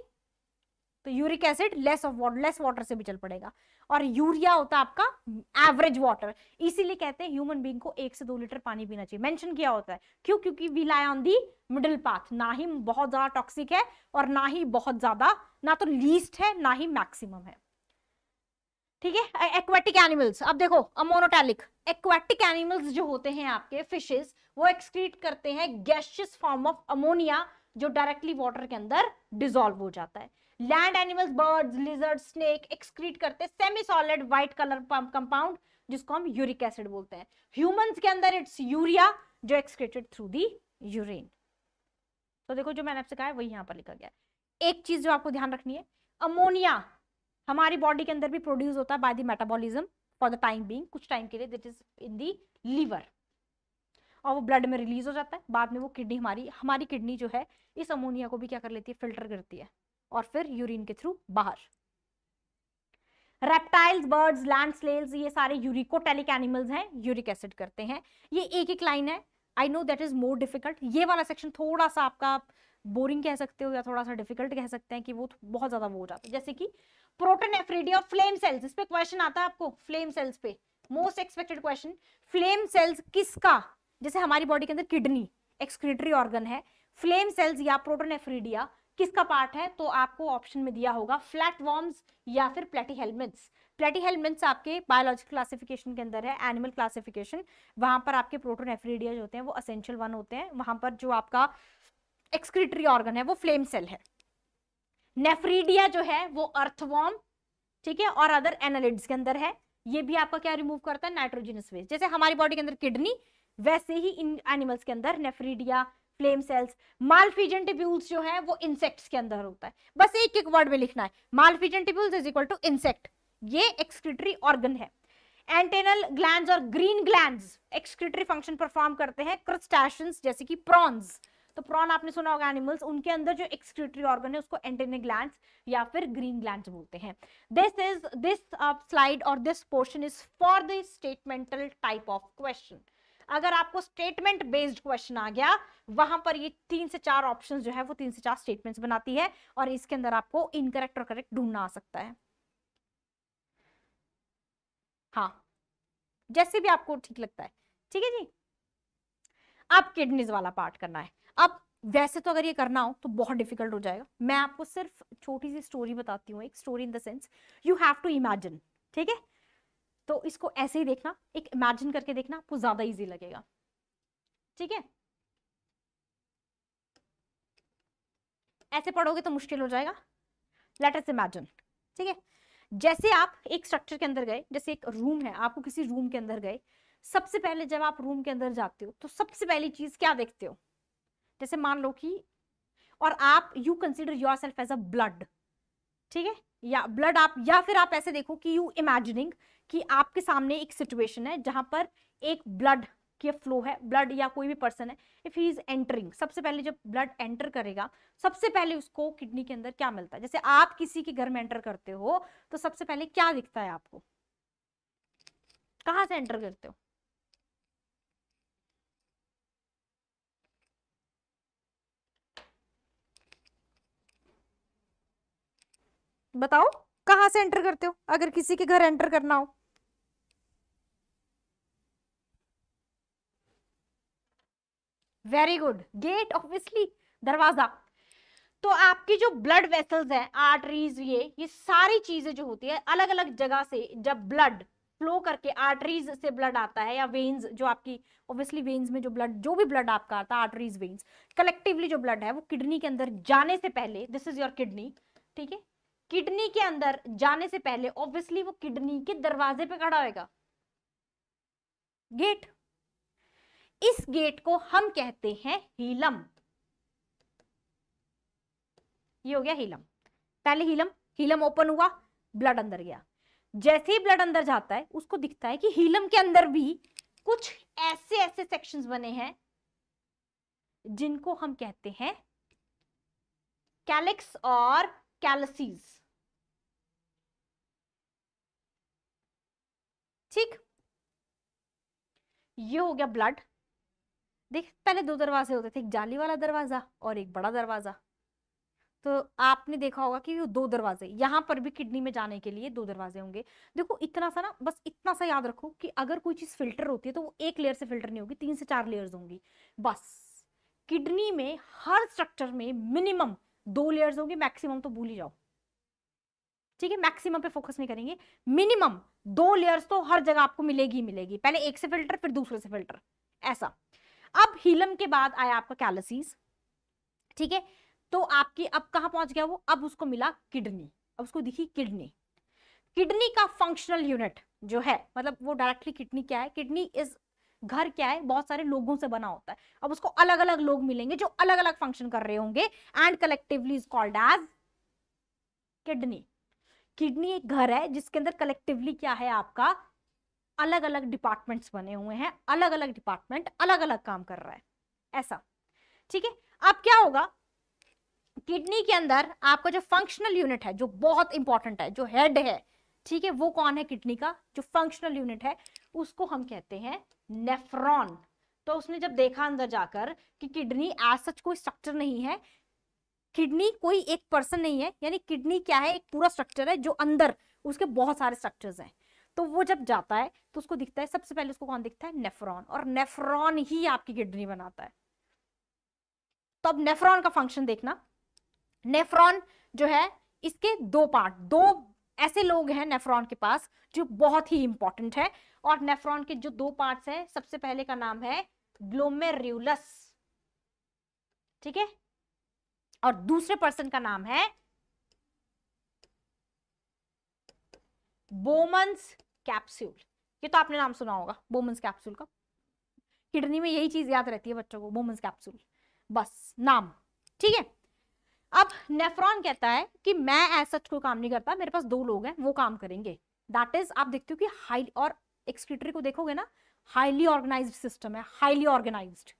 तो uric acid less of water less water से भी चल पड़ेगा और यूरिया होता है आपका एवरेज वाटर इसीलिए कहते हैं ह्यूमन बींग को एक से दो लीटर पानी पीना चाहिए मेंशन किया होता है क्यों क्योंकि we lie on the middle path ना ही बहुत ज्यादा टॉक्सिक है और ना ही बहुत ज्यादा ना तो लीस्ट है ना ही मैक्सिमम है ठीक है एक्वेटिक एनिमल्स अब देखो अमोनोटैलिक एक्वेटिक एनिमल्स जो होते हैं आपके फिशेस वो एक्सक्रीट करते हैं गैशियस फॉर्म ऑफ अमोनिया जो डायरेक्टली वाटर के अंदर डिजोल्व हो जाता है land animals birds lizard snake excrete करते हैं semi solid white colour compound जिसको हम यूरिक एसिड बोलते हैं ह्यूमंस के अंदर इट्स यूरिया जो एक्सक्रीटेड थ्रू दी यूरिन तो देखो जो मैंने आपसे कहा है वही यहाँ पर लिखा गया है एक चीज जो आपको ध्यान रखनी है अमोनिया हमारी बॉडी के अंदर भी प्रोड्यूस होता है by the metabolism for the time being कुछ टाइम के लिए that is in the liver और वो ब्लड में रिलीज हो जाता है बाद में वो किडनी हमारी हमारी किडनी जो है इस अमोनिया को भी क्या कर लेती है फिल्टर करती है और फिर यूरिन के थ्रू बाहर रेप्टाइल्स बर्ड्स लैंड स्लेल्स ये सारे यूरिकोटेलिक एनिमल्स हैं यूरिक एसिड करते हैं ये एक एक लाइन है I know that is more difficult ये वाला सेक्शन थोड़ा सा आपका बोरिंग कह सकते हो या थोड़ा सा डिफिकल्ट कह सकते हैं कि वो बहुत ज्यादा वो हो जाता है जैसे कि प्रोटोन एफ्रीडी और फ्लेम सेल्स इस पर क्वेश्चन आता है आपको फ्लेम सेल्स पे most expected question flame cells किसका जैसे हमारी बॉडी के अंदर किडनी एक्सक्रीटरी ऑर्गन है फ्लेम सेल्स या प्रोटोन एफ्रीडिया किसका पार्ट है तो आपको ऑप्शन में दिया होगा फ्लैट वॉर्म्स या फिर प्लेटी हेलमेट्स प्लेटी हेलमेट्स आपके बायोलॉजिकल क्लासिफिकेशन के अंदर है एनिमल क्लासिफिकेशन वहां पर आपके प्रोटोन एफ्रीडिया होते हैं वो असेंशियल वन होते हैं वहां पर जो आपका एक्सक्रीटरी ऑर्गन है वो फ्लेम सेल है नेफ्रीडिया जो है वो अर्थवॉर्म ठीक है और अदर एनालिड्स के अंदर है ये भी आपका क्या रिमूव करता है नाइट्रोजनस वेस्ट जैसे हमारी बॉडी के अंदर किडनी वैसे ही इन एनिमल्स के अंदर nephridia flame cells Malpighian tubules जो है वो इंसेक्ट्स के अंदर होता है बस एक एक वर्ड में लिखना है Malpighian tubules is equal to insect ये एक्सक्रिटरी ऑर्गन है एंटेनल ग्लैंड और green gland excretory function perform करते हैं क्रस्टैशियंस जैसे कि प्रॉन्स तो प्रॉन आपने सुना होगा एनिमल्स उनके अंदर जो एक्सक्रिटरी ऑर्गन है उसको एंटेनल ग्लैंड या फिर ग्रीन ग्लैंड बोलते हैं दिस इज दिस स्लाइड और this portion is for the statemental type of question अगर आपको स्टेटमेंट बेस्ड क्वेश्चन आ गया वहां पर ये तीन से चार ऑप्शन जो है वो तीन से चार स्टेटमेंट्स बनाती है और इसके अंदर आपको इनकरेक्ट और करेक्ट ढूंढना आ सकता है हाँ जैसे भी आपको ठीक लगता है ठीक है जी आप किडनीज वाला पार्ट करना है अब वैसे तो अगर ये करना हो तो बहुत डिफिकल्ट हो जाएगा मैं आपको सिर्फ छोटी सी स्टोरी बताती हूँ एक story in the sense you have to imagine ठीक है तो इसको ऐसे ही देखना एक इमेजिन करके देखना आपको ज़्यादा ईजी लगेगा ठीक है ऐसे पढ़ोगे तो मुश्किल हो जाएगा लेटर्स इमेजिन ठीक है जैसे आप एक स्ट्रक्चर के अंदर गए जैसे एक रूम है आपको किसी रूम के अंदर गए सबसे पहले जब आप रूम के अंदर जाते हो तो सबसे पहली चीज क्या देखते हो जैसे मान लो कि और आप you consider yourself as a blood ठीक है या ब्लड आप या फिर आप ऐसे देखो कि यू इमेजिनिंग कि आपके सामने एक सिचुएशन है जहां पर एक ब्लड के फ्लो है ब्लड या कोई भी पर्सन है इफ ही इज एंटरिंग सबसे पहले जब ब्लड एंटर करेगा सबसे पहले उसको किडनी के अंदर क्या मिलता है जैसे आप किसी के घर में एंटर करते हो तो सबसे पहले क्या दिखता है आपको कहाँ से एंटर करते हो बताओ कहा से एंटर करते हो अगर किसी के घर एंटर करना हो वेरी गुड गेट ऑब्वियसली दरवाजा तो आपकी जो ब्लड वेसल्स हैं आर्टरीज ये ये सारी चीजें जो होती है अलग अलग जगह से जब ब्लड फ्लो करके आर्टरीज से ब्लड आता है या वेन्स जो आपकी ऑब्वियसली वेन्स में जो ब्लड जो भी ब्लड आपका आता है आर्टरीज वेन्स कलेक्टिवली जो ब्लड है वो किडनी के अंदर जाने से पहले दिस इज योर किडनी ठीक है किडनी के अंदर जाने से पहले ऑब्वियसली वो किडनी के दरवाजे पे खड़ा होगा गेट इस गेट को हम कहते हैं हीलम ये हो गया हीलम पहले हीलम हीलम ओपन हुआ ब्लड अंदर गया जैसे ही ब्लड अंदर जाता है उसको दिखता है कि हीलम के अंदर भी कुछ ऐसे ऐसे सेक्शंस बने हैं जिनको हम कहते हैं कैलिक्स और कैलसीज़ ठीक ये हो गया ब्लड देख पहले दो दरवाजे होते थे एक जाली वाला दरवाजा और एक बड़ा दरवाजा तो आपने देखा होगा कि दो दरवाजे यहाँ पर भी किडनी में जाने के लिए दो दरवाजे होंगे देखो इतना सा ना बस इतना सा याद रखो कि अगर कोई चीज़ फिल्टर होती है तो वो एक लेयर से फिल्टर नहीं होगी तीन से चार लेयर्स होंगी बस किडनी में हर स्ट्रक्चर में मिनिमम दो लेयर्स होंगे मैक्सिमम तो भूल ही जाओ ठीक है मैक्सिमम पे फोकस नहीं करेंगे मिनिमम दो लेयर्स तो हर जगह आपको मिलेगी मिलेगी पहले एक से फिल्टर फिर दूसरे से फिल्टर ऐसा अब हीलम के बाद आया आपका कैलसीज ठीक है तो आपकी अब कहाँ पहुंच गया वो अब उसको मिला किडनी अब उसको दिखी किडनी किडनी का फंक्शनल यूनिट जो है मतलब वो डायरेक्टली किडनी क्या है किडनी इज घर क्या है बहुत सारे लोगों से बना होता है अब उसको अलग अलग लोग मिलेंगे जो अलग अलग फंक्शन कर रहे होंगे and collectively is called as kidney kidney एक घर है जिसके अंदर कलेक्टिवली क्या है आपका अलग अलग डिपार्टमेंट्स बने हुए हैं अलग अलग डिपार्टमेंट अलग अलग काम कर रहा है ऐसा ठीक है अब क्या होगा किडनी के अंदर आपका जो फंक्शनल यूनिट है जो बहुत इंपॉर्टेंट है जो हेड है ठीक है वो कौन है किडनी का जो फंक्शनल यूनिट है उसको हम कहते हैं नेफ्रॉन तो उसने जब देखा अंदर जाकर कि किडनी एज सच कोई स्ट्रक्चर नहीं है किडनी कोई एक पर्सन नहीं है यानी किडनी क्या है एक पूरा स्ट्रक्चर है जो अंदर उसके बहुत सारे स्ट्रक्चर्स हैं तो वो जब जाता है तो उसको दिखता है सबसे पहले उसको कौन दिखता है नेफ्रॉन और नेफ्रॉन ही आपकी किडनी बनाता है तो अब नेफ्रॉन का फंक्शन देखना नेफ्रॉन जो है इसके दो पार्ट दो ऐसे लोग हैं नेफ्रॉन के पास जो बहुत ही इंपॉर्टेंट है और नेफ्रॉन के जो दो पार्ट्स हैं सबसे पहले का नाम है ग्लोमेरुलस ठीक है और दूसरे पर्सन का नाम है बोमन्स कैप्सूल ये तो आपने नाम सुना होगा बोमंस कैप्सूल का किडनी में यही चीज याद रहती है बच्चों को बोमन्स कैप्सूल बस नाम ठीक है अब नेफ्रॉन कहता है कि मैं ऐसा कोई काम नहीं करता मेरे पास दो लोग हैं वो काम करेंगे दैट इज आप देखते हो कि हाई और एक्सक्यूटरी को देखोगे ना हाईली ऑर्गेनाइज सिस्टम है हाईली ऑर्गेनाइज्ड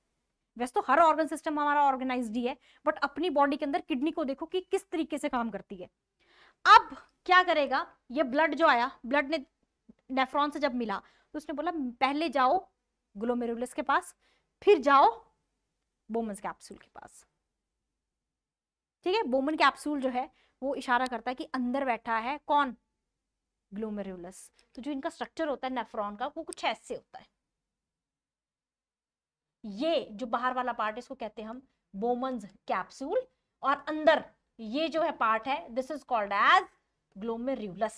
वैसे तो हर ऑर्गन सिस्टम हमारा ऑर्गेनाइज ही है बट अपनी बॉडी के अंदर किडनी को देखो कि किस तरीके से काम करती है अब क्या करेगा ये ब्लड जो आया ब्लड ने नेफ्रॉन से जब मिला तो उसने बोला पहले जाओ ग्लोमेरुलस के पास फिर जाओ बोमन कैप्सूल के पास ठीक है बोमन कैप्सूल जो है वो इशारा करता है कि अंदर बैठा है कौन ग्लोमेरुलस तो जो इनका स्ट्रक्चर होता है नेफ्रॉन का वो कुछ ऐसे होता है ये जो बाहर वाला पार्ट है इसको कहते हैं हम बोमन्स कैप्सूल और अंदर ये जो है पार्ट है this is called as glomerulus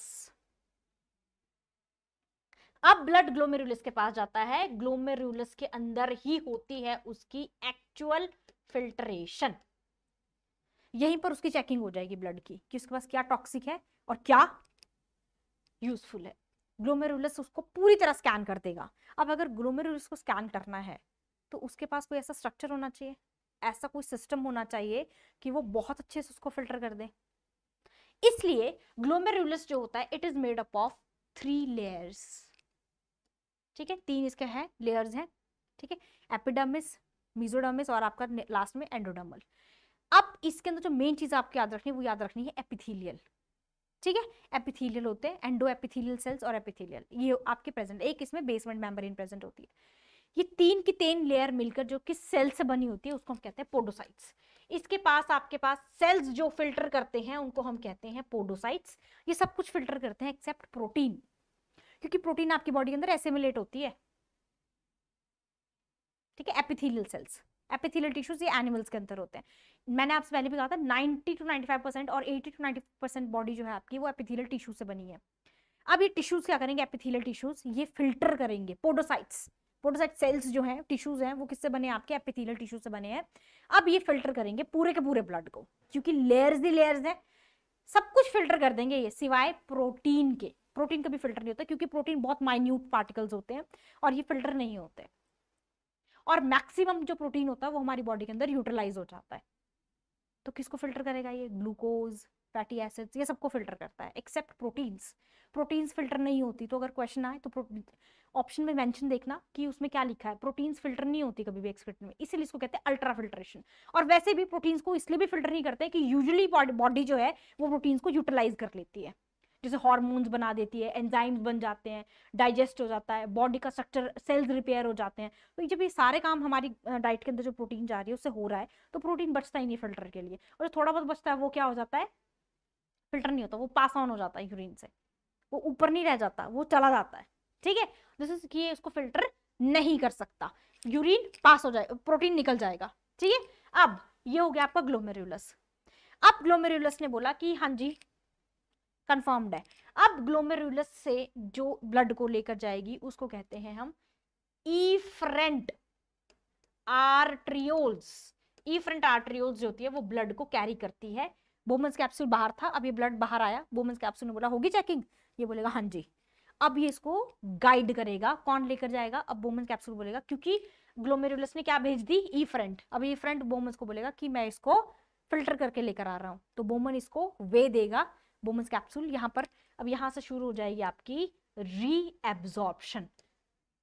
अब ब्लड ग्लोमेरुलस के पास जाता है ग्लोमेरुलस के अंदर ही होती है उसकी एक्चुअल फिल्ट्रेशन यहीं पर उसकी चेकिंग हो जाएगी ब्लड की कि उसके पास क्या टॉक्सिक है और क्या यूजफुल है ग्लोमेरुलस उसको पूरी तरह स्कैन कर देगा अब अगर ग्लोमेरुलस को स्कैन करना है तो उसके पास कोई ऐसा स्ट्रक्चर होना चाहिए ऐसा कोई सिस्टम होना चाहिए कि वो बहुत अच्छे से उसको फिल्टर कर दे इसलिए ग्लोमेरुलस जो होता है it is made up of three layers ठीक है तीन इसके हैं लेयर्स हैं ठीक है एपिडर्मिस मीजोडर्मिस और आपका लास्ट में एंडोडर्मल अब इसके अंदर जो मेन चीज़ आपको याद रखनी है वो याद रखनी है एपिथीलियल ठीक है एपिथीलियल होते हैं एंडो एपिथीलियल सेल्स और एपिथीलियल ये आपके प्रेजेंट एक इसमें बेसमेंट मेम्ब्रेन प्रेजेंट होती है ये तीन की तीन लेयर मिलकर जो कि सेल से बनी होती है उसको हम कहते हैं पोडोसाइट्स इसके पास आपके पास सेल्स जो फिल्टर करते हैं उनको हम कहते हैं पोडोसाइट्स ये सब कुछ फिल्टर करते हैं एक्सेप्ट प्रोटीन क्योंकि प्रोटीन आपकी बॉडी के अंदर एसिमुलेट होती है ठीक है एपिथीलियल सेल्स एपिथीलियल टिश्यूज ये एनिमल्स के अंदर होते हैं मैंने आपसे पहले भी कहा था नाइनटी टू नाइनटी परसेंट और एटी टू नाइनटी बॉडी जो है आपकी वो एपिथीलियल टिश्यू से बनी है अब ये टिश्यूज क्या करेंगे एपिथीलियल टिश्यूज ये फिल्टर करेंगे पोडोसाइट्स पोटोसाइट सेल्स जो हैं टिश्यूज हैं वो किससे बने आपके एपिथेलियल टिश्यू से बने हैं अब ये फिल्टर करेंगे पूरे के पूरे ब्लड को क्योंकि लेयर्स ही लेयर्स हैं सब कुछ फिल्टर कर देंगे ये सिवाय प्रोटीन के प्रोटीन का भी फिल्टर नहीं होता क्योंकि प्रोटीन बहुत माइन्यूट पार्टिकल्स होते हैं और ये फिल्टर नहीं होते और मैक्सिमम जो प्रोटीन होता है वो हमारी बॉडी के अंदर यूटिलाइज हो जाता है तो किसको फिल्टर करेगा ये ग्लूकोज फैटी एसिड्स ये सबको फिल्टर करता है एक्सेप्ट प्रोटीन्स प्रोटीन्स फिल्टर नहीं होती तो अगर क्वेश्चन आए तो ऑप्शन में मेंशन देखना कि उसमें क्या लिखा है प्रोटीन्स फिल्टर नहीं होती कभी भी एक्सक्रीट में इसीलिए इसको कहते हैं अल्ट्रा फिल्ट्रेशन और वैसे भी प्रोटीन्स को इसलिए भी फिल्टर नहीं करते कि यूजली बॉडी जो है वो प्रोटीन्स को यूटिलाइज कर लेती है जैसे हार्मोन्स बना देती है एंजाइम्स बन जाते हैं डाइजेस्ट हो जाता है बॉडी का स्ट्रक्चर सेल्स रिपेयर हो जाते हैं तो जब ये सारे काम हमारी डाइट के अंदर जो प्रोटीन जा रही है उससे हो रहा है तो प्रोटीन बचता ही नहीं फिल्टर के लिए और जो थोड़ा बहुत बचता है वो क्या हो जाता है फिल्टर नहीं होता वो पास ऑन हो जाता है यूरिन से वो ऊपर नहीं रह जाता वो चला जाता है ठीक है दिस इज कि उसको फिल्टर नहीं कर सकता यूरिन पास हो जाए प्रोटीन निकल जाएगा ठीक है अब ये हो गया आपका ग्लोमेरुलस अब ग्लोमेरुलस ने बोला कि हाँ जी कंफर्म्ड है अब ग्लोमेरुलस से जो ब्लड को लेकर जाएगी उसको कहते हैं हम ईफ्रेंट आर्ट्रियोल्स ईफ्रेंट आर्ट्रियोल्स जो होती है वो ब्लड को कैरी करती है वोमेंस कैप्सूल बाहर था अब ये ब्लड बाहर आया वोमेंस कैप्सूल ने बोला होगी चेकिंग ये बोलेगा हाँ जी अब ये इसको गाइड करेगा कौन लेकर जाएगा अब वोमेंस कैप्सूल बोलेगा क्योंकि ग्लोमेरुलस ने क्या भेज दी ई फ्रंट अब ई फ्रंट वोमेंस को बोलेगा कि मैं इसको फिल्टर करके लेकर आ रहा हूँ तो वोमन इसको वे देगा वोमेंस कैप्सूल यहाँ पर अब यहाँ से शुरू हो जाएगी आपकी रीएब्जॉर्प्शन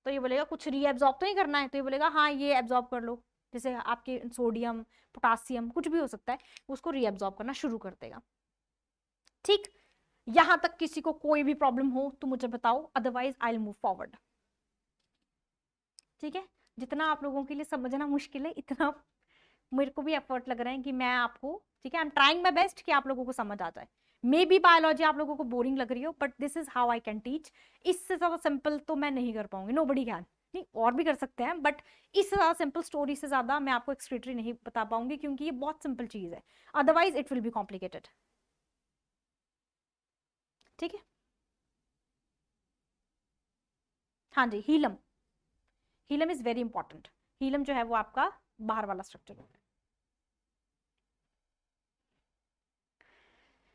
तो ये बोलेगा कुछ री एब्जॉर्ब तो नहीं करना है तो ये बोलेगा हाँ ये एब्जॉर्ब कर लो जैसे आपके सोडियम पोटासियम कुछ भी हो सकता है उसको रीअब्जॉर्ब करना शुरू कर देगा ठीक यहां तक किसी को कोई भी प्रॉब्लम हो तो मुझे बताओ अदरवाइज आई मूव फॉरवर्ड ठीक है जितना आप लोगों के लिए समझना मुश्किल है इतना मेरे को भी एफर्ट लग रहा है कि मैं आपको ठीक है I am trying my best कि आप लोगों को समझ आ जाए मे बी बायोलॉजी आप लोगों को बोरिंग लग रही हो but this is how I can teach इससे ज्यादा सिंपल तो मैं नहीं कर पाऊंगी नो बड़ी नहीं और भी कर सकते हैं बट इससे ज़्यादा सिंपल स्टोरी से ज़्यादा मैं आपको स्ट्रेटरी नहीं बता पाऊंगी क्योंकि ये बहुत सिंपल चीज़ है otherwise it will be complicated ठीक है हाँ जी hilum hilum is very important hilum जो है वो आपका बाहर वाला स्ट्रक्चर होता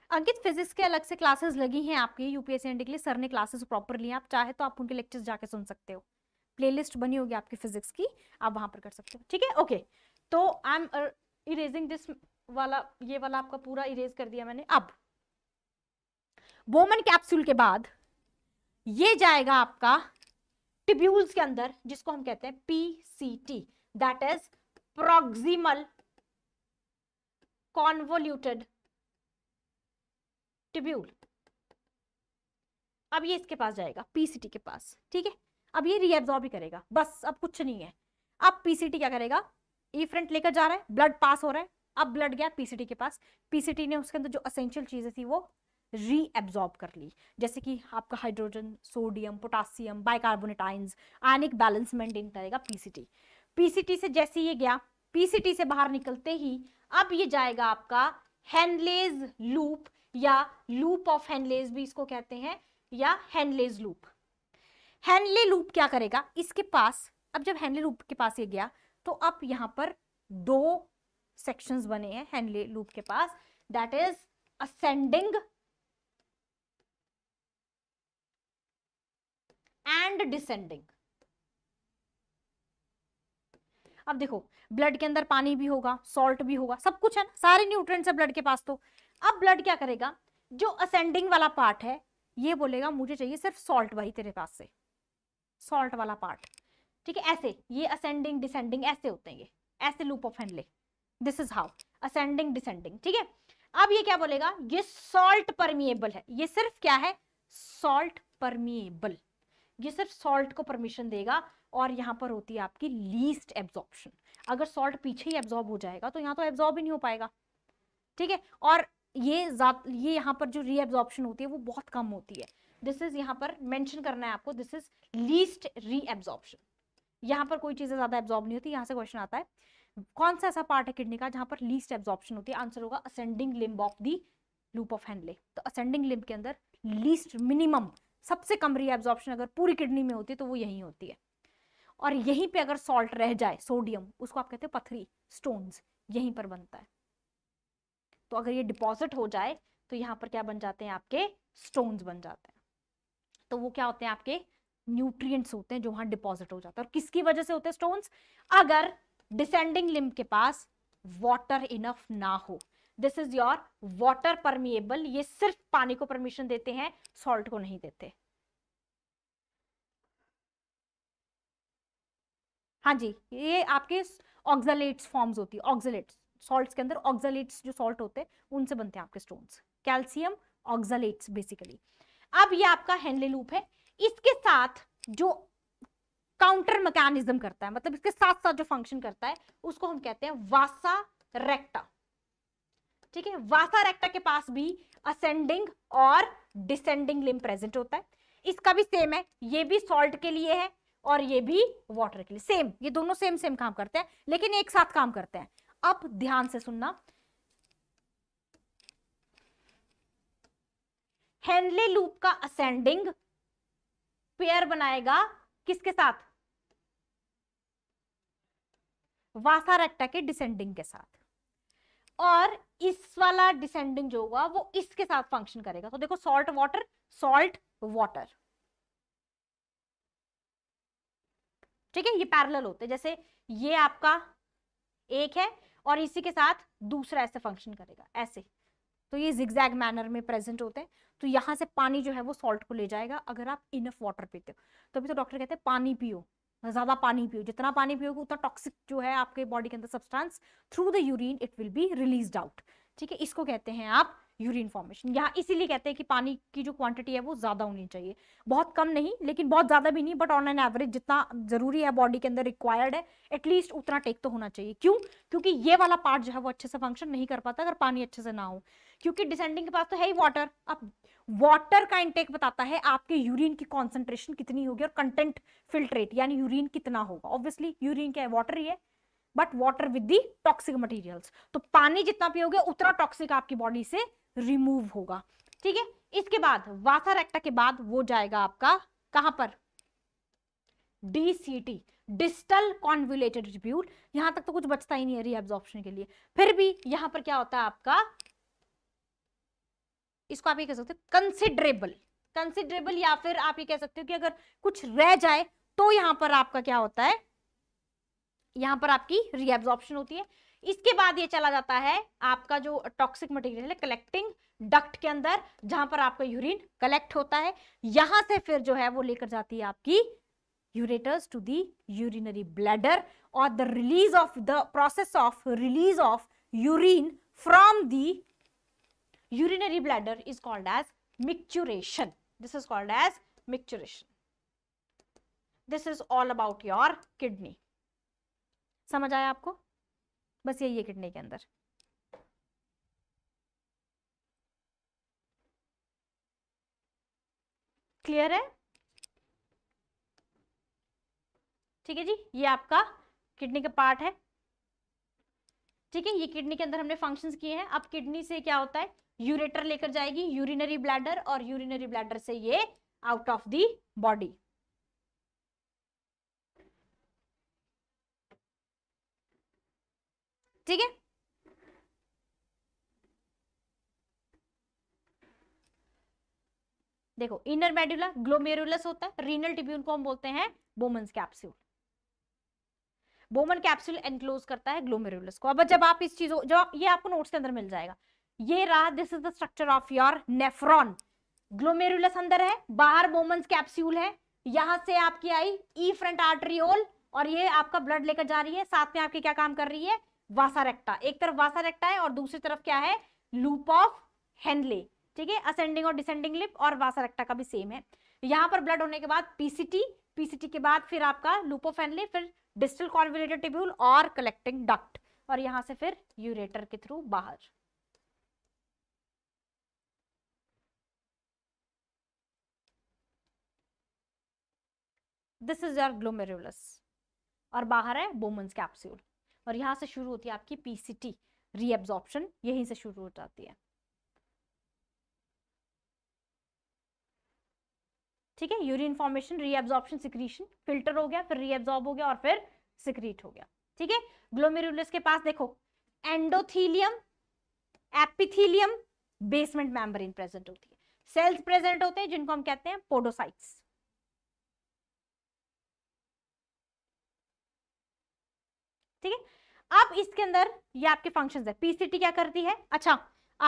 है अंकित फिजिक्स के अलग से क्लासेस लगी हैं आपकी यूपीएससी एंड के लिए सर ने क्लासेस प्रॉपर लिया आप चाहे तो आप उनके लेक्चर्स जाके सुन सकते हो प्लेलिस्ट बनी होगी आपकी फिजिक्स की आप वहाँ पर कर सकते हो ठीक है ओके तो आई एम इरेजिंग दिस वाला ये वाला आपका पूरा इरेज कर दिया मैंने अब बोमन कैप्सूल के बाद ये जाएगा आपका टिब्यूल्स के अंदर जिसको हम कहते हैं P C T that is proximal convoluted tubule अब ये इसके पास जाएगा पीसीटी के पास ठीक है अब ये रीअब्जॉर्ब ही करेगा बस अब कुछ नहीं है अब पीसीटी क्या करेगा ई फ्रंट लेकर जा रहा है ब्लड पास हो रहा है अब ब्लड गया पीसीटी के पास पीसीटी ने उसके अंदर जो असेंशियल चीज़ें थी वो रीअब्जॉर्ब कर ली जैसे कि आपका hydrogen sodium potassium bicarbonate ions ionic balance maintain करेगा पीसीटी पीसीटी से जैसे ये गया पीसीटी से बाहर निकलते ही अब ये जाएगा आपका हैंडलेज लूप या लूप ऑफ हैंडलेज भी इसको कहते हैं या हैंडलेज लूप हैनले लूप क्या करेगा इसके पास अब जब हैनले लूप के पास ये गया तो अब यहाँ पर दो सेक्शंस बने हैं हैनले लूप के पास that is ascending and descending अब देखो ब्लड के अंदर पानी भी होगा सॉल्ट भी होगा सब कुछ है ना सारे न्यूट्रिएंट्स है ब्लड के पास तो अब ब्लड क्या करेगा जो असेंडिंग वाला पार्ट है ये बोलेगा मुझे चाहिए सिर्फ सॉल्ट वही तेरे पास से सॉल्ट वाला पार्ट ठीक है ऐसे ये असेंडिंग डिसेंडिंग ऐसे होते हैं ये ऐसे loop of Henle this is how ascending descending ठीक है अब ये क्या बोलेगा ये सॉल्ट परमिएबल है ये सिर्फ क्या है सॉल्ट परमिएबल ये सिर्फ सॉल्ट को परमिशन देगा और यहाँ पर होती है आपकी लीस्ट एब्जॉर्प्शन अगर सॉल्ट पीछे ही एब्जॉर्ब हो जाएगा तो यहाँ तो एब्जॉर्ब ही नहीं हो पाएगा ठीक है और ये ये यहाँ पर जो रीएब्जॉर्प्शन होती है वो बहुत कम होती है दिस इज यहाँ पर मेंशन करना है आपको दिस इज लीस्ट रीएब्जॉर्प्शन यहाँ पर कोई चीज़ें ज़्यादा एब्जॉर्ब नहीं होती यहाँ से क्वेश्चन आता है कौन सा ऐसा पार्ट है किडनी का जहाँ पर लीस्ट एब्जॉर्प्शन होती है आंसर होगा ascending limb of the loop of Henle तो असेंडिंग लिम्ब के अंदर लीस्ट मिनिमम सबसे कम रीएब्जॉर्प्शन अगर पूरी किडनी में होती है तो वो यहीं होती है और यहीं पे अगर सॉल्ट रह जाए सोडियम उसको आप कहते हैं पथरी स्टोन्स यहीं पर बनता है तो अगर ये डिपॉजिट हो जाए तो यहाँ पर क्या बन जाते हैं आपके स्टोन्स बन जाते हैं तो वो क्या होते हैं आपके न्यूट्रिएंट्स होते हैं जो वहां डिपॉजिट हो जाता है और किसकी वजह से होते हैं स्टोन्स अगर डिसेंडिंग लिम्ब के पास वाटर इनफ ना हो this is your water permeable ये सिर्फ पानी को परमिशन देते हैं सॉल्ट को नहीं देते हाँ जी ये आपके ऑक्सलेट्स फॉर्म्स होती है ऑक्जलेट्स सॉल्ट्स के अंदर ऑक्सलेट्स जो सॉल्ट होते हैं उनसे बनते हैं आपके स्टोन्स कैल्शियम ऑक्सलेट्स बेसिकली अब ये आपका हैंडले लूप है इसके साथ जो काउंटर मैकेनिज्म करता है मतलब इसके साथ साथ जो फंक्शन करता है उसको हम कहते हैं वासा रेक्टा ठीक है वासा रेक्टा के पास भी असेंडिंग और डिसेंडिंग लिम प्रेजेंट होता है इसका भी सेम है ये भी सॉल्ट के लिए है और ये भी वाटर के लिए सेम ये दोनों सेम सेम काम करते हैं लेकिन एक साथ काम करते हैं अब ध्यान से सुनना हेनले लूप का असेंडिंग पेयर बनाएगा किसके साथ वासा रेक्टा के डिसेंडिंग के साथ और इस वाला डिसेंडिंग जो होगा वो इसके साथ फंक्शन करेगा तो देखो सॉल्ट वाटर सॉल्ट वाटर ठीक है ये पैरेलल होते हैं जैसे ये आपका एक है और इसी के साथ दूसरा ऐसे फंक्शन करेगा ऐसे तो ये जिग्जैग मैनर में प्रेजेंट होते हैं तो यहाँ से पानी जो है वो सॉल्ट को ले जाएगा अगर आप इनफ वाटर पीते हो तो अभी तो डॉक्टर कहते हैं पानी पियो ज़्यादा पानी पियो जितना पानी पियोगे उतना टॉक्सिक जो है आपके बॉडी के अंदर substance through the urine it will be release out ठीक है इसको कहते हैं आप यूरिन फॉर्मेशन यहाँ इसीलिए कहते हैं कि पानी की जो क्वांटिटी है वो ज़्यादा होनी चाहिए बहुत कम नहीं लेकिन बहुत ज़्यादा भी नहीं बट ऑन एन एवरेज जितना ज़रूरी है बॉडी के अंदर रिक्वायर्ड है एटलीस्ट उतना टेक तो होना चाहिए क्यों क्योंकि ये वाला पार्ट जो है वो अच्छे से फंक्शन नहीं कर पाता अगर पानी अच्छे से ना हो क्योंकि डिसेंडिंग के पास तो है ही वाटर अब वाटर का इंटेक बताता है आपके यूरिन की कॉन्सेंट्रेशन कितनी होगी और कंटेंट फिल्ट्रेट यानी यूरिन कितना होगा ऑब्वियसली यूरिन क्या है वाटर ही है but water with the toxic materials तो पानी जितना पियोगे उतना टॉक्सिक आपकी बॉडी से रिमूव होगा ठीक है इसके बाद वाथर एक्टा के बाद वो जाएगा आपका कहां पर डीसीटी डिस्टल कॉन्वुलेटेड ट्यूब्यूल यहां तक तो कुछ बचता ही नहीं है रीअब्जॉर्प्शन के लिए फिर भी यहां पर क्या होता है आपका इसको आप ये कह सकते हो कंसिडरेबल कंसिडरेबल या फिर आप ये कह सकते हो कि अगर कुछ रह जाए तो यहाँ पर आपका क्या होता है यहाँ पर आपकी रीएब्जॉर्प्शन होती है इसके बाद ये चला जाता है आपका जो टॉक्सिक मटेरियल है कलेक्टिंग डक्ट के अंदर जहां पर आपका यूरिन कलेक्ट होता है यहां से फिर जो है वो लेकर जाती है आपकी ureters to the urinary bladder और the release of the process of release of urine from the urinary bladder is called as micturition. This is called as micturition. This is all about your kidney. समझ आया आपको बस यही है kidney के अंदर clear है ठीक है जी ये आपका किडनी का पार्ट है ठीक है ये किडनी के अंदर हमने फंक्शंस किए हैं अब किडनी से क्या होता है यूरेटर लेकर जाएगी यूरिनरी ब्लैडर और यूरिनरी ब्लैडर से ये आउट ऑफ दी बॉडी ठीक है देखो इनर मेड्यूला ग्लोमेरुलस होता है रीनल ट्रिब्यून को हम बोलते हैं Bowman capsule Bowman capsule enclose करता है ग्लोमेरुलस को अब जब आप इस चीजों जब ये आपको नोट्स के अंदर मिल जाएगा ये रहा this is the structure of your nephron glomerulus अंदर है बाहर मोमन्स कैप्स्यूल है यहां से आपकी आई ई फ्रंट आर्ट्रियोल और ये आपका ब्लड लेकर जा रही है साथ में आपकी क्या काम कर रही है वासा रेक्टा एक तरफ वासा रेक्टा है और दूसरी तरफ क्या है लूप ऑफ हेनले ठीक है असेंडिंग और डिसेंडिंग लिप और वासा रेक्टा का भी सेम है यहां पर ब्लड होने के बाद पीसीटी पीसीटी के बाद फिर आपका लूप ऑफ हेनले फिर डिस्टल कॉन्विटेड टिब्यूल और कलेक्टिंग डक्ट और यहां से फिर यूरेटर के थ्रू बाहर दिस इज योर ग्लोमेरुलस और बाहर है बोमन्स कैप्सूल और यहाँ से शुरू होती है आपकी पीसीटी रीअब्जॉर्प्शन यहीं से शुरू हो जाती है ठीक है urine formation reabsorption secretion filter हो गया फिर रीअब्जॉर्ब हो गया और फिर सिक्रीट हो गया ठीक है ग्लोमेरुलस के पास देखो endothelium epithelium basement membrane present होती है सेल्स प्रेजेंट होते हैं जिनको हम कहते हैं पोडोसाइट्स ठीक है अब इसके अंदर ये आपके फंक्शन है पीसीटी क्या करती है अच्छा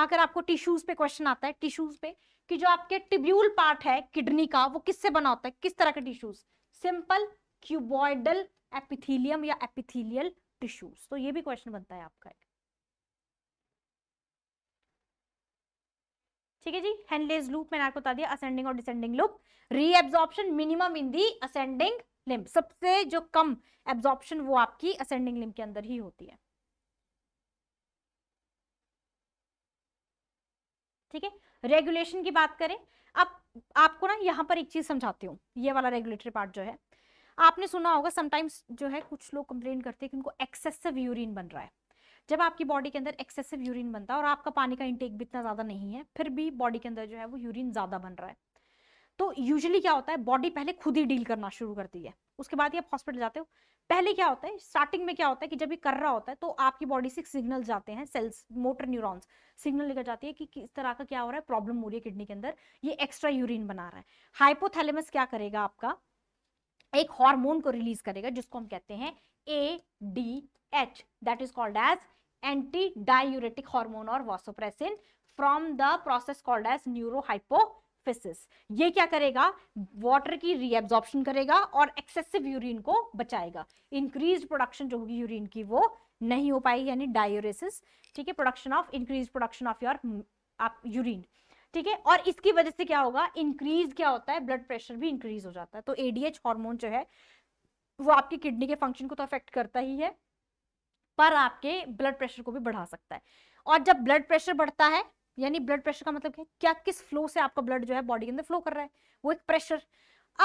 आकर आपको टिश्यूज पे क्वेश्चन आता है टिश्यूज पे कि जो आपके टिब्यूल पार्ट है किडनी का वो किससे बना होता है किस तरह के टिश्यूज सिंपल क्यूबॉइडल एपिथीलियम या एपिथीलियल टिश्यूज तो ये भी क्वेश्चन बनता है आपका ठीक है जी हेनलेस लूप मैंने आपको बता दिया असेंडिंग और descending loop reabsorption minimum in the ascending limb सबसे जो कम एब्जॉर्प्शन वो आपकी असेंडिंग लिम्ब के अंदर ही होती है ठीक है रेगुलेशन की बात करें अब आपको ना यहाँ पर एक चीज समझाती हूँ ये वाला रेगुलेटरी पार्ट जो है आपने सुना होगा समटाइम्स जो है कुछ लोग कंप्लेन करते हैं कि उनको एक्सेसिव यूरिन बन रहा है जब आपकी बॉडी के अंदर एक्सेसिव यूरिन बनता है और आपका पानी का इंटेक भी इतना ज़्यादा नहीं है फिर भी बॉडी के अंदर जो है वो यूरिन ज़्यादा बन रहा है तो यूजली क्या होता है बॉडी पहले खुद ही डील करना शुरू करती है उसके बाद ही आप हॉस्पिटल जाते हो पहले क्या होता है स्टार्टिंग में क्या होता है कि जब ये कर रहा होता है तो आपकी बॉडी से सिग्नल जाते हैं सेल्स मोटर न्यूरॉन्स सिग्नल लेकर जाती है कि किस तरह का क्या हो रहा है प्रॉब्लम हो रही है किडनी के अंदर ये एक्स्ट्रा यूरिन बना रहा है हाइपोथैलेमस क्या करेगा आपका एक हार्मोन को रिलीज करेगा जिसको हम कहते हैं A D H that is called as anti diuretic hormone और vasopressin from the process called as neurohypophysis ये क्या करेगा वाटर की रीएब्जॉर्प्शन करेगा और एक्सेसिव यूरिन को बचाएगा इंक्रीज प्रोडक्शन जो होगी यूरिन की वो नहीं हो पाएगी यानी डायोरेसिस ठीक है production of increase production of your आप यूरिन ठीक है और इसकी वजह से क्या होगा इंक्रीज क्या होता है ब्लड प्रेशर भी इंक्रीज हो जाता है तो एडीएच हार्मोन जो है वो आपकी किडनी के फंक्शन को तो अफेक्ट करता ही है पर आपके ब्लड प्रेशर को भी बढ़ा सकता है और जब ब्लड प्रेशर बढ़ता है यानी ब्लड प्रेशर का मतलब क्या क्या किस फ्लो से आपका ब्लड जो है बॉडी के अंदर फ्लो कर रहा है वो एक प्रेशर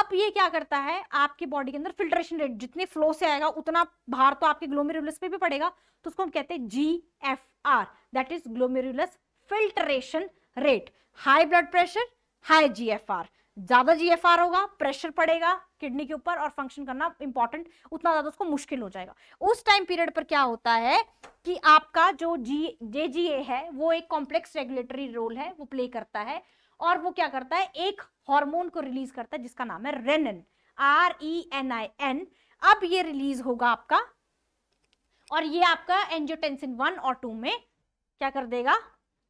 अब ये क्या करता है आपकी बॉडी के अंदर फिल्ट्रेशन रेट जितने फ्लो से आएगा उतना भार तो आपके ग्लोमेरुलस पे भी पड़ेगा तो उसको हम कहते हैं G F R that is glomerulus filtration rate high blood pressure high G F R ज्यादा जी एफ आर होगा प्रेशर पड़ेगा किडनी के ऊपर और फंक्शन करना इंपॉर्टेंट उतना ज़्यादा उसको मुश्किल हो जाएगा उस टाइम पीरियड पर क्या होता है कि आपका जो जी जे जी ए है वो एक कॉम्प्लेक्स रेगुलेटरी रोल है वो प्ले करता है और वो क्या करता है एक हार्मोन को रिलीज करता है जिसका नाम है renin R E N I N अब ये रिलीज होगा आपका और ये आपका एंजियोटेंसिन वन और टू में क्या कर देगा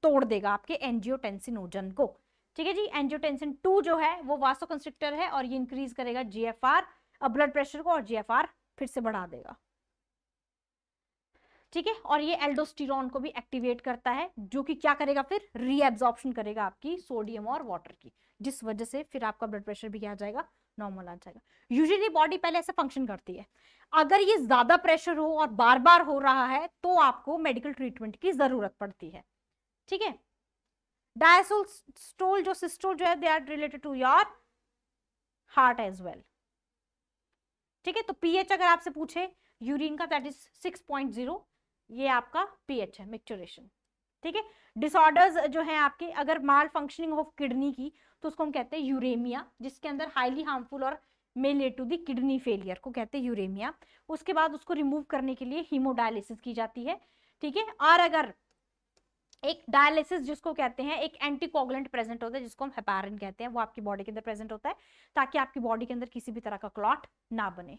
तोड़ देगा आपके एंजियोटेंसिनोजन को ठीक है जी एंजियोटेंसिन टू जो है वो वासो कंस्ट्रिक्टर है और ये इंक्रीज करेगा जीएफआर ब्लड प्रेशर को और जीएफआर फिर से बढ़ा देगा ठीक है और ये एल्डोस्टिरोन को भी एक्टिवेट करता है जो कि क्या करेगा फिर रीएब्जॉर्प्शन करेगा आपकी सोडियम और वाटर की जिस वजह से फिर आपका ब्लड प्रेशर भी क्या आ जाएगा नॉर्मल आ जाएगा यूजुअली बॉडी पहले ऐसे फंक्शन करती है अगर ये ज्यादा प्रेशर हो और बार बार हो रहा है तो आपको मेडिकल ट्रीटमेंट की जरूरत पड़ती है ठीक है डायसोल स्टोल जो सिस्टोल जो है they are related to your heart as well ठीक है तो पीएच अगर आपसे पूछे यूरिन का that is six point zero ये आपका पीएच है मिक्चुरेशन ठीक है डिसऑर्डर्स जो है आपके अगर माल फंक्शनिंग ऑफ किडनी की तो उसको हम कहते हैं यूरेमिया जिसके अंदर हाईली हार्मफुल और may lead to the kidney failure को कहते हैं यूरेमिया उसके बाद उसको रिमूव करने के लिए हीमोडायलिसिस की जाती है ठीक है और अगर एक डायलिसिस जिसको कहते हैं एक एंटीकोगुलेंट प्रेजेंट होता है जिसको हम हेपारिन कहते हैं वो आपकी बॉडी के अंदर प्रेजेंट होता है ताकि आपकी बॉडी के अंदर किसी भी तरह का क्लॉट ना बने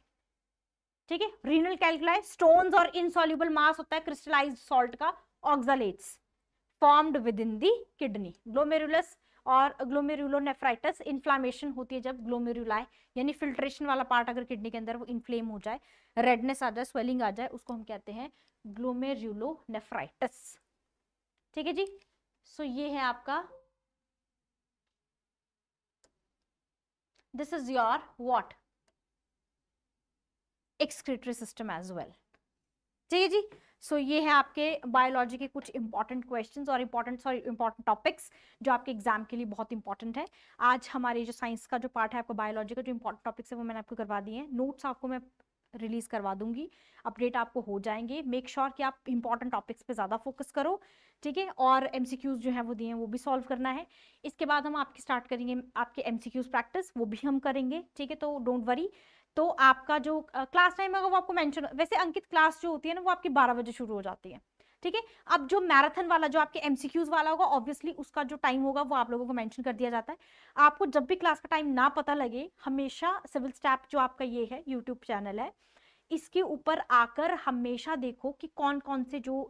ठीक है रीनल कैलकुलाई स्टोन्स और इनसॉल्यूबल मास होता है क्रिस्टलाइज सॉल्ट का oxalates formed within the kidney glomerulus और ग्लोमेरुलोनेफ्राइटिस इन्फ्लामेशन होती है जब ग्लोमेरुलाई यानी फिल्ट्रेशन वाला पार्ट अगर किडनी के अंदर वो इन्फ्लेम हो जाए रेडनेस आ जाए स्वेलिंग आ जाए उसको हम कहते हैं ग्लोमेरुलोनेफ्राइटिस ठीक है जी सो ये है आपका this is your what excretory system as well ठीक है जी सो so, ये है आपके बायोलॉजी के कुछ इंपॉर्टेंट क्वेश्चंस और इम्पॉर्टेंट सॉरी इंपॉर्टेंट टॉपिक्स जो आपके एग्जाम के लिए बहुत इंपॉर्टेंट है आज हमारे जो साइंस का जो पार्ट है आपको बायोलॉजी का जो इम्पोर्टेंट टॉपिक्स है वो मैंने आपको करवा दिए हैं नोट्स आपको मैं रिलीज़ करवा दूंगी अपडेट आपको हो जाएंगे मेक श्योर sure कि आप इंपॉर्टेंट टॉपिक्स पे ज़्यादा फोकस करो ठीक है और एम जो है वो दिए हैं वो भी सॉल्व करना है इसके बाद हम आपकी स्टार्ट करेंगे आपके एम प्रैक्टिस वो भी हम करेंगे ठीक है तो डोंट वरी तो आपका जो क्लास टाइम होगा वो आपको मेंशन वैसे अंकित क्लास जो होती है ना वो आपकी बारह बजे शुरू हो जाती है ठीक है अब जो मैराथन वाला जो आपके एमसीक्यूज वाला होगा ऑब्वियसली उसका जो टाइम होगा वो आप लोगों को मेंशन कर दिया जाता है आपको जब भी क्लास का टाइम ना पता लगे हमेशा सिविल स्टैप जो आपका ये है यूट्यूब चैनल है इसके ऊपर आकर हमेशा देखो कि कौन कौन से जो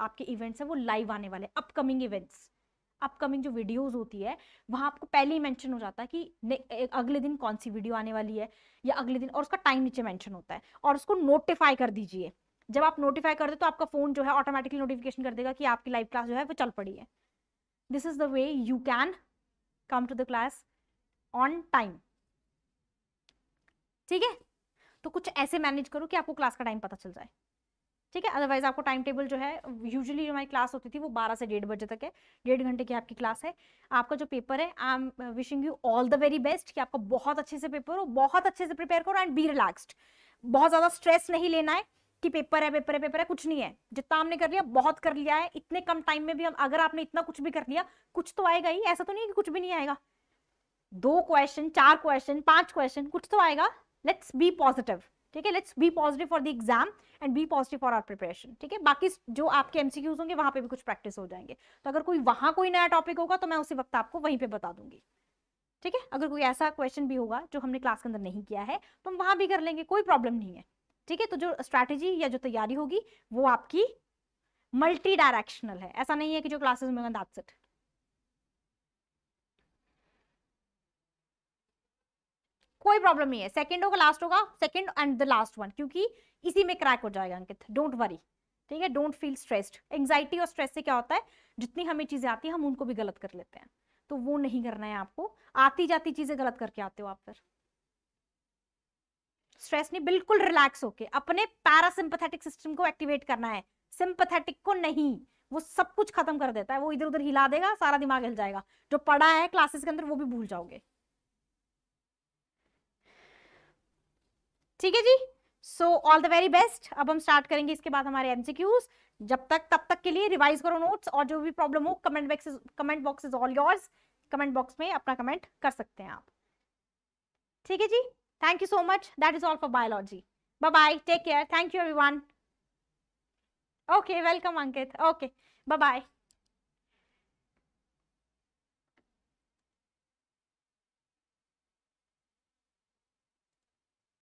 आपके इवेंट्स हैं वो लाइव आने वाले अपकमिंग इवेंट्स अपकमिंग जो वीडियोस होती है वहाँ आपको पहले ही मेंशन हो जाता है कि अगले दिन कौन सी वीडियो आने वाली है या अगले दिन और उसका टाइम नीचे मेंशन होता है और उसको नोटिफाई कर दीजिए जब आप नोटिफाई कर दे तो आपका फ़ोन जो है ऑटोमेटिकली नोटिफिकेशन कर देगा कि आपकी लाइव क्लास जो है वो चल पड़ी है this is the way you can come to the class on time ठीक है तो कुछ ऐसे मैनेज करो कि आपको क्लास का टाइम पता चल जाए ठीक है अदरवाइज आपको टाइम टेबल जो है यूजुअली हमारी क्लास होती थी वो बारह से डेढ़ बजे तक है डेढ़ घंटे की आपकी क्लास है आपका जो पेपर है I am wishing you all the very best कि आपको बहुत अच्छे से पेपर हो बहुत अच्छे से प्रिपेयर करो एंड बी रिलैक्सड बहुत ज़्यादा स्ट्रेस नहीं लेना है कि पेपर है पेपर है पेपर है कुछ नहीं है जितना हमने कर लिया बहुत कर लिया है इतने कम टाइम में भी हम अगर आपने इतना कुछ भी कर लिया कुछ तो आएगा ही ऐसा तो नहीं कि कुछ भी नहीं आएगा दो क्वेश्चन चार क्वेश्चन पांच क्वेश्चन कुछ तो आएगा लेट्स बी पॉजिटिव ठीक है let's be positive for the exam and be positive for our preparation ठीक है बाकी जो आपके एमसीक्यूज होंगे वहां पे भी कुछ प्रैक्टिस हो जाएंगे तो अगर कोई वहां कोई नया टॉपिक होगा तो मैं उसी वक्त आपको वहीं पे बता दूंगी ठीक है अगर कोई ऐसा क्वेश्चन भी होगा जो हमने क्लास के अंदर नहीं किया है तो हम वहां भी कर लेंगे कोई प्रॉब्लम नहीं है ठीक है तो जो स्ट्रैटेजी या जो तैयारी होगी वो आपकी मल्टी डायरेक्शनल है ऐसा नहीं है कि जो क्लासेस में दैट्स इट कोई प्रॉब्लम नहीं है सेकंड होगा लास्ट होगा second and the last one क्योंकि इसी में क्रैक हो जाएगा अंकित डोंट वरी ठीक है डोंट फील स्ट्रेस्ड एंग्जाइटी और स्ट्रेस से क्या होता है जितनी हमें चीज़ें आती है हम उनको भी गलत कर लेते हैं तो वो नहीं करना है आपको आती जाती चीज़ें गलत करके आते हो आप फिर स्ट्रेस नहीं बिल्कुल रिलैक्स होके अपने पैरासिम्पथेटिक सिस्टम को एक्टिवेट करना है सिंपथेटिक को नहीं वो सब कुछ खत्म कर देता है वो इधर उधर हिला देगा सारा दिमाग हिल जाएगा जो पढ़ा है क्लासेस के अंदर वो भी भूल जाओगे ठीक है जी so all the very best अब हम स्टार्ट करेंगे इसके बाद हमारे एमसीक्यूज जब तक तब तक के लिए रिवाइज करो नोट्स और जो भी प्रॉब्लम हो comment box comment box is all yours comment box में अपना कमेंट कर सकते हैं आप ठीक है जी thank you so much that is all for biology bye bye take care thank you everyone okay welcome Ankit okay bye bye